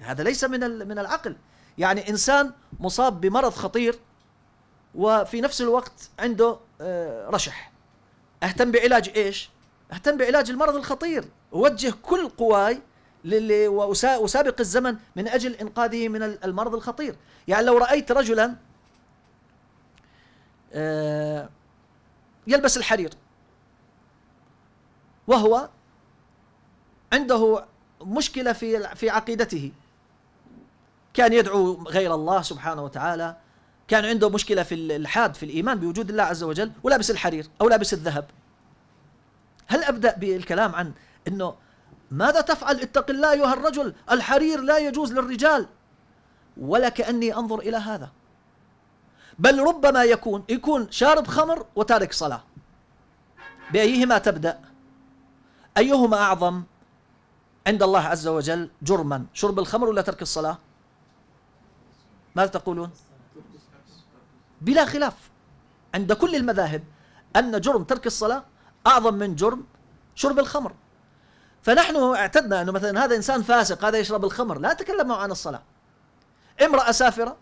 هذا ليس من من العقل يعني إنسان مصاب بمرض خطير وفي نفس الوقت عنده آه، رشح اهتم بعلاج ايش؟ اهتم بعلاج المرض الخطير اوجه كل قواي للي واسابق الزمن من اجل انقاذه من المرض الخطير يعني لو رايت رجلا آه، يلبس الحرير وهو عنده مشكلة في في عقيدته كان يدعو غير الله سبحانه وتعالى كان عنده مشكلة في الحاد في الإيمان بوجود الله عز وجل ولابس الحرير أو لابس الذهب هل أبدأ بالكلام عن أنه ماذا تفعل اتق الله أيها الرجل الحرير لا يجوز للرجال ولا كأني أنظر إلى هذا بل ربما يكون يكون شارب خمر وتارك صلاة بأيهما تبدأ أيهما أعظم عند الله عز وجل جرما شرب الخمر ولا ترك الصلاة ماذا تقولون بلا خلاف عند كل المذاهب أن جرم ترك الصلاة أعظم من جرم شرب الخمر فنحن اعتدنا أنه مثلا هذا إنسان فاسق هذا يشرب الخمر لا تكلموا عن الصلاة امرأة سافرة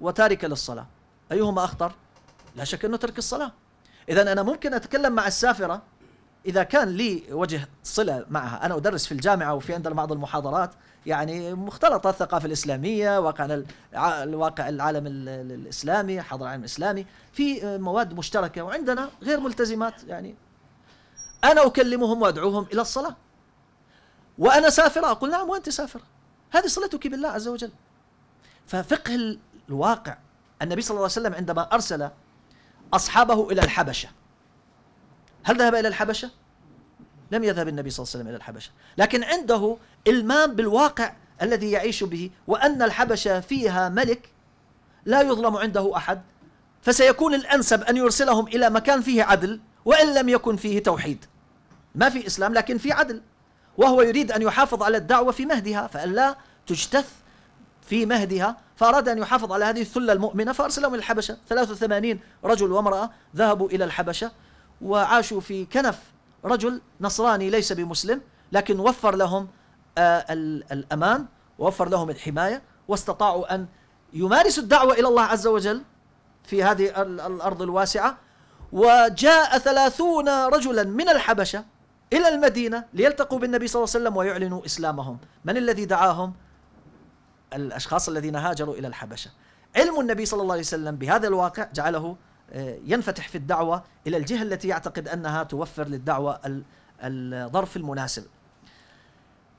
وتاركة للصلاة أيهما أخطر لا شك أنه ترك الصلاة إذا أنا ممكن أتكلم مع السافرة اذا كان لي وجه صله معها انا ادرس في الجامعه وفي عندنا بعض المحاضرات يعني مختلطه الثقافه الاسلاميه واقعنا الواقع العالم الاسلامي حضر العالم الاسلامي في مواد مشتركه وعندنا غير ملتزمات يعني انا اكلمهم وادعوهم الى الصلاه وانا سافره اقول نعم وانت سافره هذه صلتك بالله عز وجل ففقه الواقع النبي صلى الله عليه وسلم عندما ارسل اصحابه الى الحبشه هل ذهب إلى الحبشة؟ لم يذهب النبي صلى الله عليه وسلم إلى الحبشة لكن عنده إلمام بالواقع الذي يعيش به وأن الحبشة فيها ملك لا يظلم عنده أحد فسيكون الأنسب أن يرسلهم إلى مكان فيه عدل وإن لم يكن فيه توحيد ما في إسلام لكن في عدل وهو يريد أن يحافظ على الدعوة في مهدها فألا تجتث في مهدها فأراد أن يحافظ على هذه الثلة المؤمنة فأرسلهم إلى الحبشة 83 رجل وامرأة ذهبوا إلى الحبشة وعاشوا في كنف رجل نصراني ليس بمسلم لكن وفر لهم آه، الأمان ووفر لهم الحماية واستطاعوا أن يمارسوا الدعوة إلى الله عز وجل في هذه الأرض الواسعة وجاء ثلاثون رجلا من الحبشة إلى المدينة ليلتقوا بالنبي صلى الله عليه وسلم ويعلنوا إسلامهم من الذي دعاهم؟ الأشخاص الذين هاجروا إلى الحبشة علم النبي صلى الله عليه وسلم بهذا الواقع جعله آه، ينفتح في الدعوة إلى الجهة التي يعتقد أنها توفر للدعوة الظرف المناسب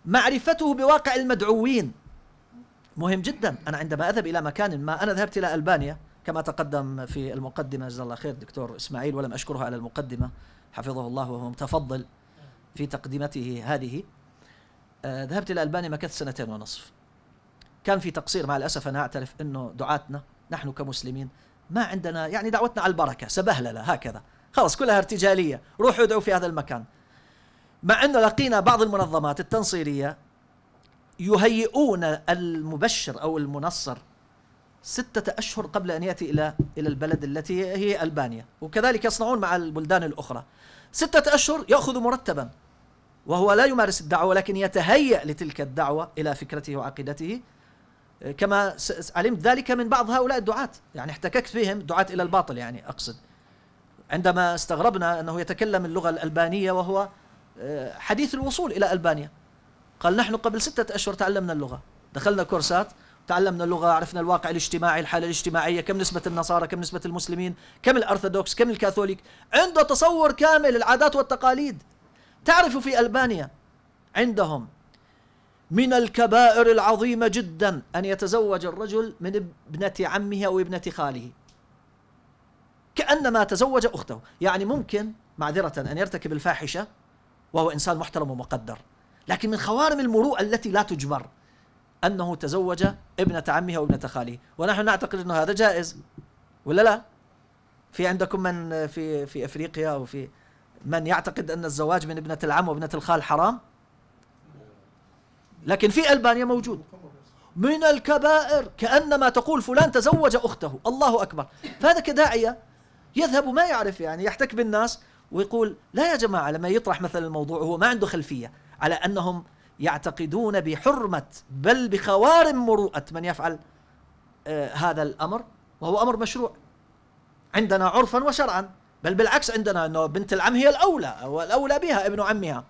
معرفته بواقع المدعوين مهم جدا أنا عندما أذهب إلى مكان ما أنا ذهبت إلى ألبانيا كما تقدم في المقدمة جزاه الله خير دكتور إسماعيل ولم أشكره على المقدمة حفظه الله وهو متفضل في تقدمته هذه آه، ذهبت إلى ألبانيا مكثت سنتين ونصف كان في تقصير مع الأسف أنا أعترف أنه دعاتنا نحن كمسلمين ما عندنا يعني دعوتنا على البركة سبهللة هكذا خلاص كلها ارتجالية روحوا ادعوا في هذا المكان مع أنه لقينا بعض المنظمات التنصيرية يهيئون المبشر أو المنصر ستة أشهر قبل أن يأتي إلى إلى البلد التي هي ألبانيا وكذلك يصنعون مع البلدان الأخرى ستة أشهر يأخذ مرتبا وهو لا يمارس الدعوة ولكن يتهيأ لتلك الدعوة إلى فكرته وعقيدته كما علمت ذلك من بعض هؤلاء الدعاة يعني احتككت بهم دعاة إلى الباطل يعني أقصد عندما استغربنا أنه يتكلم اللغة الألبانية وهو آه، حديث الوصول إلى ألبانيا قال نحن قبل ستة أشهر تعلمنا اللغة دخلنا كورسات تعلمنا اللغة عرفنا الواقع الاجتماعي الحالة الاجتماعية كم نسبة النصارى كم نسبة المسلمين كم الأرثوذكس كم الكاثوليك عنده تصور كامل العادات والتقاليد تعرف في ألبانيا عندهم من الكبائر العظيمة جدا أن يتزوج الرجل من ابنة عمه أو ابنة خاله كأنما تزوج أخته يعني ممكن معذرة أن يرتكب الفاحشة وهو إنسان محترم ومقدر لكن من خوارم المروءة التي لا تجبر أنه تزوج ابنة عمه أو ابنة خاله ونحن نعتقد أن هذا جائز ولا لا في عندكم من في في أفريقيا أو في من يعتقد أن الزواج من ابنة العم وابنة الخال حرام لكن في ألبانيا موجود من الكبائر كأنما تقول فلان تزوج أخته الله أكبر فهذا كداعية يذهب ما يعرف يعني يحتك بالناس ويقول لا يا جماعة لما يطرح مثلا الموضوع هو ما عنده خلفية على أنهم يعتقدون بحرمة بل بخوارم مروءة من يفعل آه هذا الأمر وهو أمر مشروع عندنا عرفا وشرعا بل بالعكس عندنا أنه بنت العم هي الأولى والأولى بها ابن عمها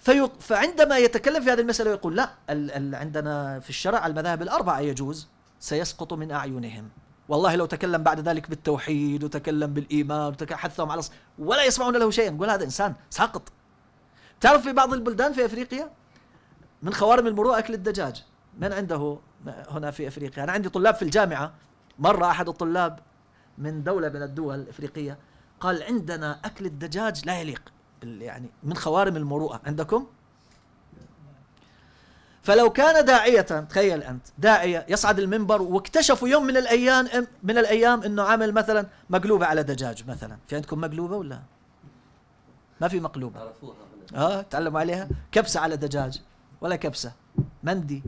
في فعندما يتكلم في هذه المسألة يقول لا ال ال عندنا في الشرع المذاهب الأربعة يجوز سيسقط من أعينهم والله لو تكلم بعد ذلك بالتوحيد وتكلم بالإيمان وتحثهم على ولا يسمعون له شيئا يقول هذا إنسان ساقط تعرف في بعض البلدان في أفريقيا من خوارم المروءة أكل الدجاج من عنده هنا في أفريقيا أنا عندي طلاب في الجامعة مرة أحد الطلاب من دولة من الدول الإفريقية قال عندنا أكل الدجاج لا يليق يعني من خوارم المروءة عندكم فلو كان داعية تخيل أنت داعية يصعد المنبر واكتشفوا يوم من الأيام من الأيام أنه عامل مثلا مقلوبة على دجاج مثلا في عندكم مقلوبة ولا ما في مقلوبة آه تعلموا عليها كبسة على دجاج ولا كبسة مندي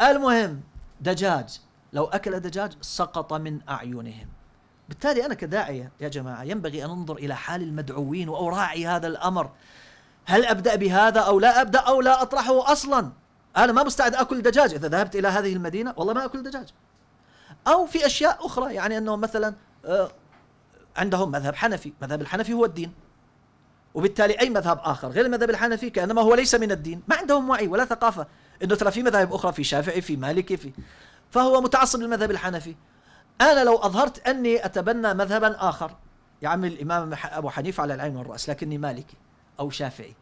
المهم دجاج لو أكل دجاج سقط من أعينهم بالتالي أنا كداعية يا جماعة ينبغي أن أنظر إلى حال المدعوين وأراعي هذا الأمر هل أبدأ بهذا أو لا أبدأ أو لا أطرحه أصلا أنا ما مستعد أكل دجاج إذا ذهبت إلى هذه المدينة والله ما أكل دجاج أو في أشياء أخرى يعني انه مثلا آه، عندهم مذهب حنفي مذهب الحنفي هو الدين وبالتالي أي مذهب آخر غير المذهب الحنفي كأنما هو ليس من الدين ما عندهم وعي ولا ثقافة أنه ترى في مذاهب أخرى في شافعي في مالكي في فهو متعصب للمذهب الحنفي أنا لو أظهرت أني أتبنى مذهبا آخر يا عمي الإمام أبو حنيفة على العين والرأس لكني مالكي أو شافعي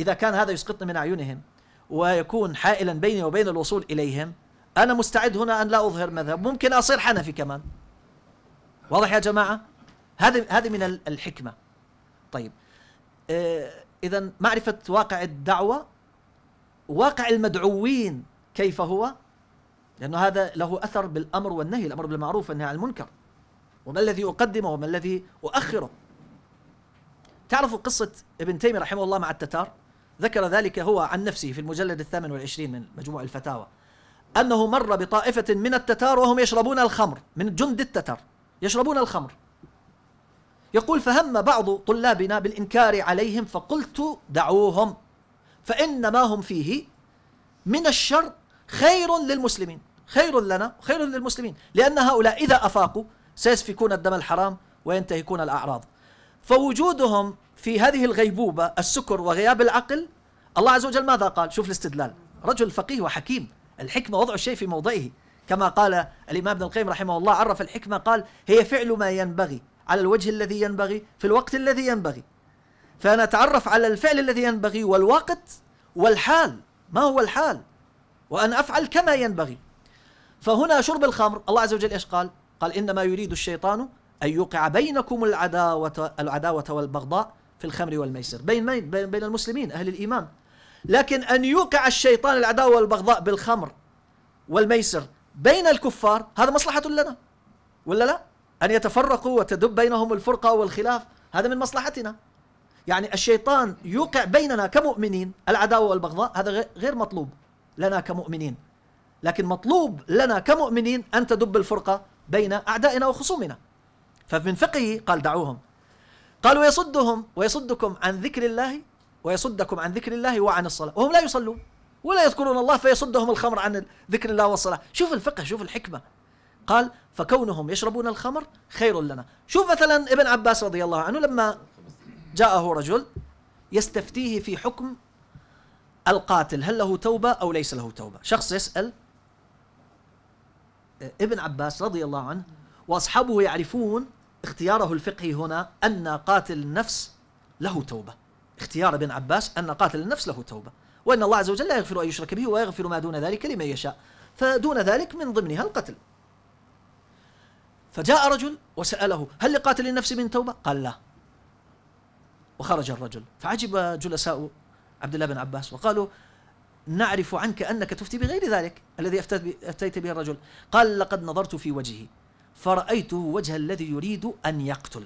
إذا كان هذا يسقطني من أعينهم ويكون حائلا بيني وبين الوصول إليهم أنا مستعد هنا أن لا أظهر مذهب ممكن أصير حنفي كمان واضح يا جماعة هذه هذه من الحكمة طيب آه، إذا معرفة واقع الدعوة واقع المدعوين كيف هو لأن هذا له أثر بالأمر والنهي الأمر بالمعروف والنهي عن المنكر وما الذي أقدمه وما الذي أؤخره تعرفوا قصة ابن تيمية رحمه الله مع التتار ذكر ذلك هو عن نفسه في المجلد الثامن والعشرين من مجموع الفتاوى أنه مر بطائفة من التتار وهم يشربون الخمر من جند التتار يشربون الخمر يقول فهم بعض طلابنا بالإنكار عليهم فقلت دعوهم فإنما هم فيه من الشر خير للمسلمين خير لنا وخير للمسلمين لأن هؤلاء إذا أفاقوا سيسفكون الدم الحرام وينتهكون الأعراض فوجودهم في هذه الغيبوبة السكر وغياب العقل الله عز وجل ماذا قال شوف الاستدلال رجل فقيه وحكيم الحكمة وضع الشيء في موضعه كما قال الإمام ابن القيم رحمه الله عرف الحكمة قال هي فعل ما ينبغي على الوجه الذي ينبغي في الوقت الذي ينبغي فنتعرف على الفعل الذي ينبغي والوقت والحال ما هو الحال وأن أفعل كما ينبغي فهنا شرب الخمر الله عز وجل ايش قال قال انما يريد الشيطان ان يوقع بينكم العداوه العداوه والبغضاء في الخمر والميسر بين بين المسلمين اهل الايمان لكن ان يوقع الشيطان العداوه والبغضاء بالخمر والميسر بين الكفار هذا مصلحه لنا ولا لا ان يتفرقوا وتدب بينهم الفرقه والخلاف هذا من مصلحتنا يعني الشيطان يوقع بيننا كمؤمنين العداوه والبغضاء هذا غير مطلوب لنا كمؤمنين لكن مطلوب لنا كمؤمنين أن تدب الفرقة بين أعدائنا وخصومنا فمن فقهه قال دعوهم قال ويصدهم ويصدكم عن ذكر الله ويصدكم عن ذكر الله وعن الصلاة وهم لا يصلون ولا يذكرون الله فيصدهم الخمر عن ذكر الله والصلاة شوف الفقه شوف الحكمة قال فكونهم يشربون الخمر خير لنا شوف مثلا ابن عباس رضي الله عنه لما جاءه رجل يستفتيه في حكم القاتل هل له توبة أو ليس له توبة شخص يسأل ابن عباس رضي الله عنه وأصحابه يعرفون اختياره الفقهي هنا أن قاتل النفس له توبة اختيار ابن عباس أن قاتل النفس له توبة وأن الله عز وجل لا يغفر أن يشرك به ويغفر ما دون ذلك لمن يشاء فدون ذلك من ضمنها القتل فجاء رجل وسأله هل لقاتل النفس من توبة؟ قال لا وخرج الرجل فعجب جلساء عبد الله بن عباس وقالوا نعرف عنك أنك تفتي بغير ذلك الذي أفتيت به الرجل قال لقد نظرت في وجهه فرأيته وجه الذي يريد أن يقتل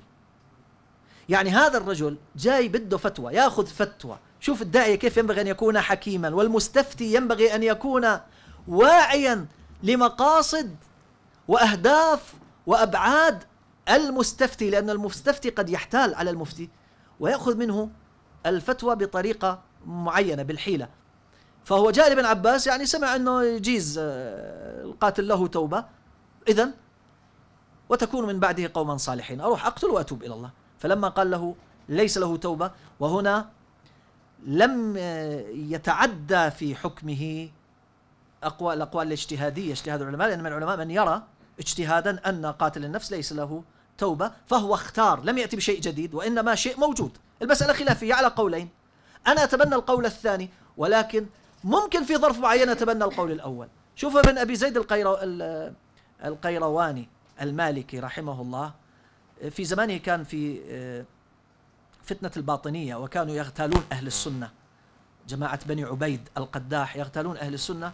يعني هذا الرجل جاي بده فتوى ياخذ فتوى شوف الداعية كيف ينبغي أن يكون حكيما والمستفتي ينبغي أن يكون واعيا لمقاصد وأهداف وأبعاد المستفتي لأن المستفتي قد يحتال على المفتي ويأخذ منه الفتوى بطريقة معينة بالحيلة فهو جاء لابن عباس يعني سمع أنه يجيز آه، القاتل له توبة إذا وتكون من بعده قوما صالحين أروح أقتل وأتوب إلى الله فلما قال له ليس له توبة وهنا لم آه، يتعدى في حكمه أقوال الأقوال الاجتهادية اجتهاد العلماء لأن من العلماء من يرى اجتهادا أن قاتل النفس ليس له توبة فهو اختار لم يأتي بشيء جديد وإنما شيء موجود المسألة خلافية على قولين أنا أتبنى القول الثاني ولكن ممكن في ظرف معين أتبنى القول الأول شوف ابن أبي زيد القيرو القيرواني المالكي رحمه الله في زمانه كان في آه، فتنة الباطنية وكانوا يغتالون أهل السنة جماعة بني عبيد القداح يغتالون أهل السنة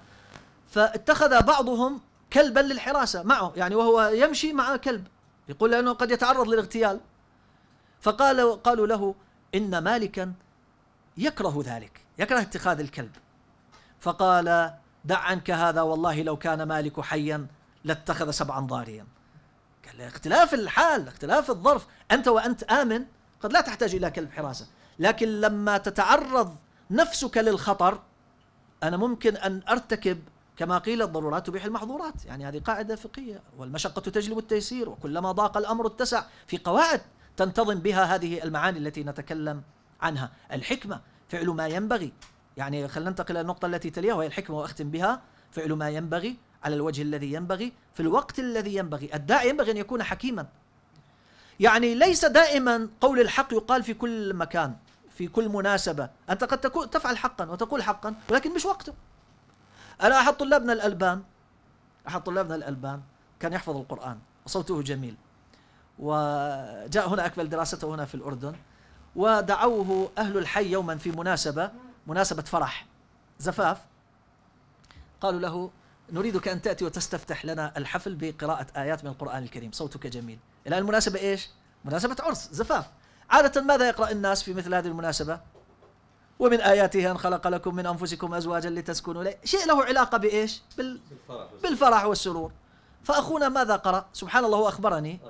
فاتخذ بعضهم كلبا للحراسة معه يعني وهو يمشي مع كلب يقول لأنه قد يتعرض للاغتيال فقال قالوا له إن مالكا يكره ذلك يكره اتخاذ الكلب فقال دع عنك هذا والله لو كان مالك حيا لاتخذ سبعا ضاريا قال اختلاف الحال اختلاف الظرف أنت وأنت آمن قد لا تحتاج إلى كلب حراسة لكن لما تتعرض نفسك للخطر أنا ممكن أن أرتكب كما قيل الضرورات تبيح المحظورات يعني هذه قاعدة فقهية والمشقة تجلب التيسير وكلما ضاق الأمر اتسع في قواعد تنتظم بها هذه المعاني التي نتكلم عنها الحكمة فعل ما ينبغي يعني خلينا ننتقل إلى النقطة التي تليها وهي الحكمة وأختم بها فعل ما ينبغي على الوجه الذي ينبغي في الوقت الذي ينبغي الداعي ينبغي أن يكون حكيما يعني ليس دائما قول الحق يقال في كل مكان في كل مناسبة أنت قد تكون تفعل حقا وتقول حقا ولكن مش وقته أنا أحد طلابنا الألبان أحد طلابنا الألبان كان يحفظ القرآن وصوته جميل وجاء هنا أكمل دراسته هنا في الأردن ودعوه أهل الحي يوما في مناسبة مناسبة فرح زفاف قالوا له نريدك أن تأتي وتستفتح لنا الحفل بقراءة آيات من القرآن الكريم صوتك جميل الآن المناسبة إيش؟ مناسبة عرس زفاف عادة ماذا يقرأ الناس في مثل هذه المناسبة؟ ومن آياته أن خلق لكم من أنفسكم أزواجا لتسكنوا إليه شيء له علاقة بإيش؟ بال... بالفرح والسرور فأخونا ماذا قرأ؟ سبحان الله أخبرني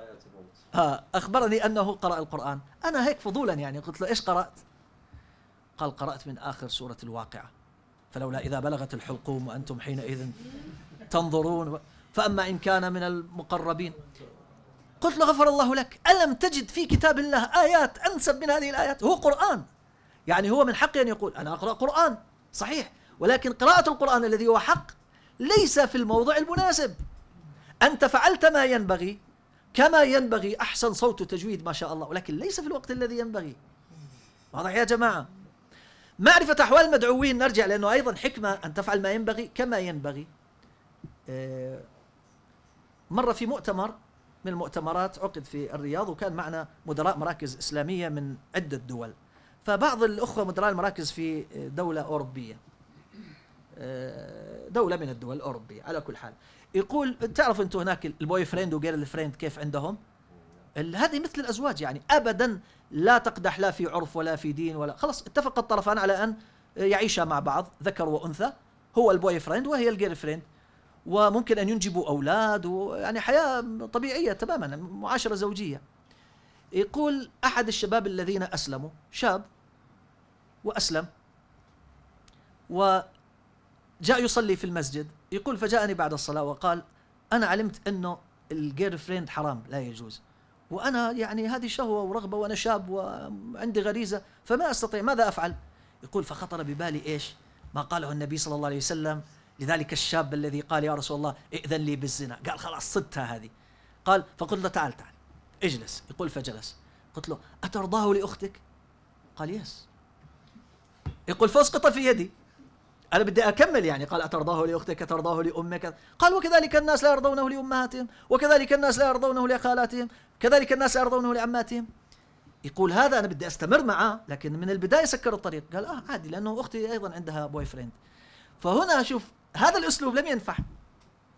آه أخبرني أنه قرأ القرآن أنا هيك فضولا يعني قلت له إيش قرأت؟ قال قرأت من آخر سورة الواقعة فلولا إذا بلغت الحلقوم وأنتم حينئذ تنظرون فأما إن كان من المقربين قلت له غفر الله لك ألم تجد في كتاب الله آيات أنسب من هذه الآيات هو قرآن يعني هو من حقي أن يقول أنا أقرأ قرآن صحيح ولكن قراءة القرآن الذي هو حق ليس في الموضع المناسب أنت فعلت ما ينبغي كما ينبغي أحسن صوت تجويد ما شاء الله ولكن ليس في الوقت الذي ينبغي واضح يا جماعة معرفة أحوال المدعوين نرجع لأنه أيضا حكمة أن تفعل ما ينبغي كما ينبغي آه، مرة في مؤتمر من المؤتمرات عقد في الرياض وكان معنا مدراء مراكز إسلامية من عدة دول فبعض الأخوة مدراء المراكز في دولة أوروبية آه، دولة من الدول الأوروبية على كل حال يقول تعرف أنتم هناك البوي فريند وجيرل فريند كيف عندهم هذه مثل الأزواج يعني أبدا لا تقدح لا في عرف ولا في دين ولا خلاص اتفق الطرفان على أن يعيشا مع بعض ذكر وأنثى هو البوي فريند وهي الجير فريند وممكن أن ينجبوا أولاد يعني حياة طبيعية تماما معاشرة زوجية يقول أحد الشباب الذين أسلموا شاب وأسلم وجاء يصلي في المسجد يقول فجاءني بعد الصلاة وقال أنا علمت أنه الجير فريند حرام لا يجوز وأنا يعني هذه شهوة ورغبة وأنا شاب وعندي غريزة فما أستطيع ماذا أفعل يقول فخطر ببالي إيش ما قاله النبي صلى الله عليه وسلم لذلك الشاب الذي قال يا رسول الله ائذن لي بالزنا قال خلاص صدتها هذه قال فقلت له تعال تعال اجلس يقول فجلس قلت له أترضاه لأختك قال يس يقول فاسقط في يدي انا بدي اكمل يعني قال اترضاه لاختك ترضاه لامك قال وكذلك الناس لا يرضونه لامهاتهم وكذلك الناس لا يرضونه لخالاتهم كذلك الناس لا يرضونه لعماتهم يقول هذا انا بدي استمر معه لكن من البدايه سكر الطريق قال اه عادي لانه اختي ايضا عندها بوي فريند فهنا شوف هذا الاسلوب لم ينفع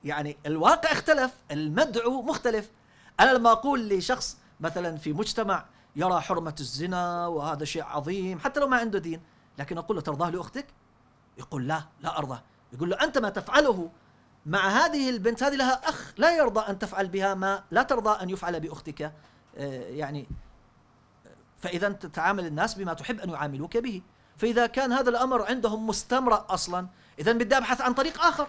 يعني الواقع اختلف المدعو مختلف انا لما اقول لشخص مثلا في مجتمع يرى حرمه الزنا وهذا شيء عظيم حتى لو ما عنده دين لكن اقول له ترضاه لاختك يقول لا لا أرضى يقول له أنت ما تفعله مع هذه البنت هذه لها أخ لا يرضى أن تفعل بها ما لا ترضى أن يفعل بأختك آه، يعني فإذا تتعامل الناس بما تحب أن يعاملوك به فإذا كان هذا الأمر عندهم مستمرأ أصلا إذا بدي أبحث عن طريق آخر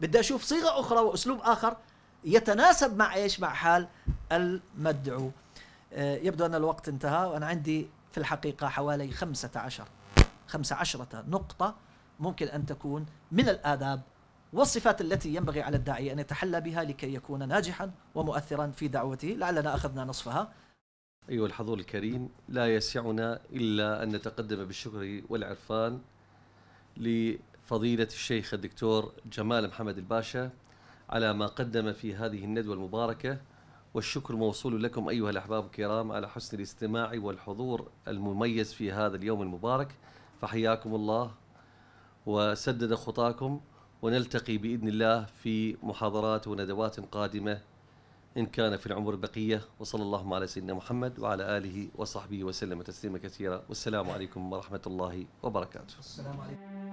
بدي أشوف صيغة أخرى وأسلوب آخر يتناسب مع إيش مع حال المدعو آه، يبدو أن الوقت انتهى وأنا عندي في الحقيقة حوالي خمسة عشر خمسة عشرة نقطة ممكن أن تكون من الآداب والصفات التي ينبغي على الداعية أن يتحلى بها لكي يكون ناجحا ومؤثرا في دعوته لعلنا أخذنا نصفها أيها الحضور الكريم لا يسعنا إلا أن نتقدم بالشكر والعرفان لفضيلة الشيخ الدكتور جمال محمد الباشا على ما قدم في هذه الندوة المباركة والشكر موصول لكم أيها الأحباب الكرام على حسن الاستماع والحضور المميز في هذا اليوم المبارك فحياكم الله وسدد خطاكم ونلتقي باذن الله في محاضرات وندوات قادمه ان كان في العمر بقيه وصلى الله على سيدنا محمد وعلى اله وصحبه وسلم تسليما كثيرا والسلام عليكم ورحمه الله وبركاته. السلام عليكم.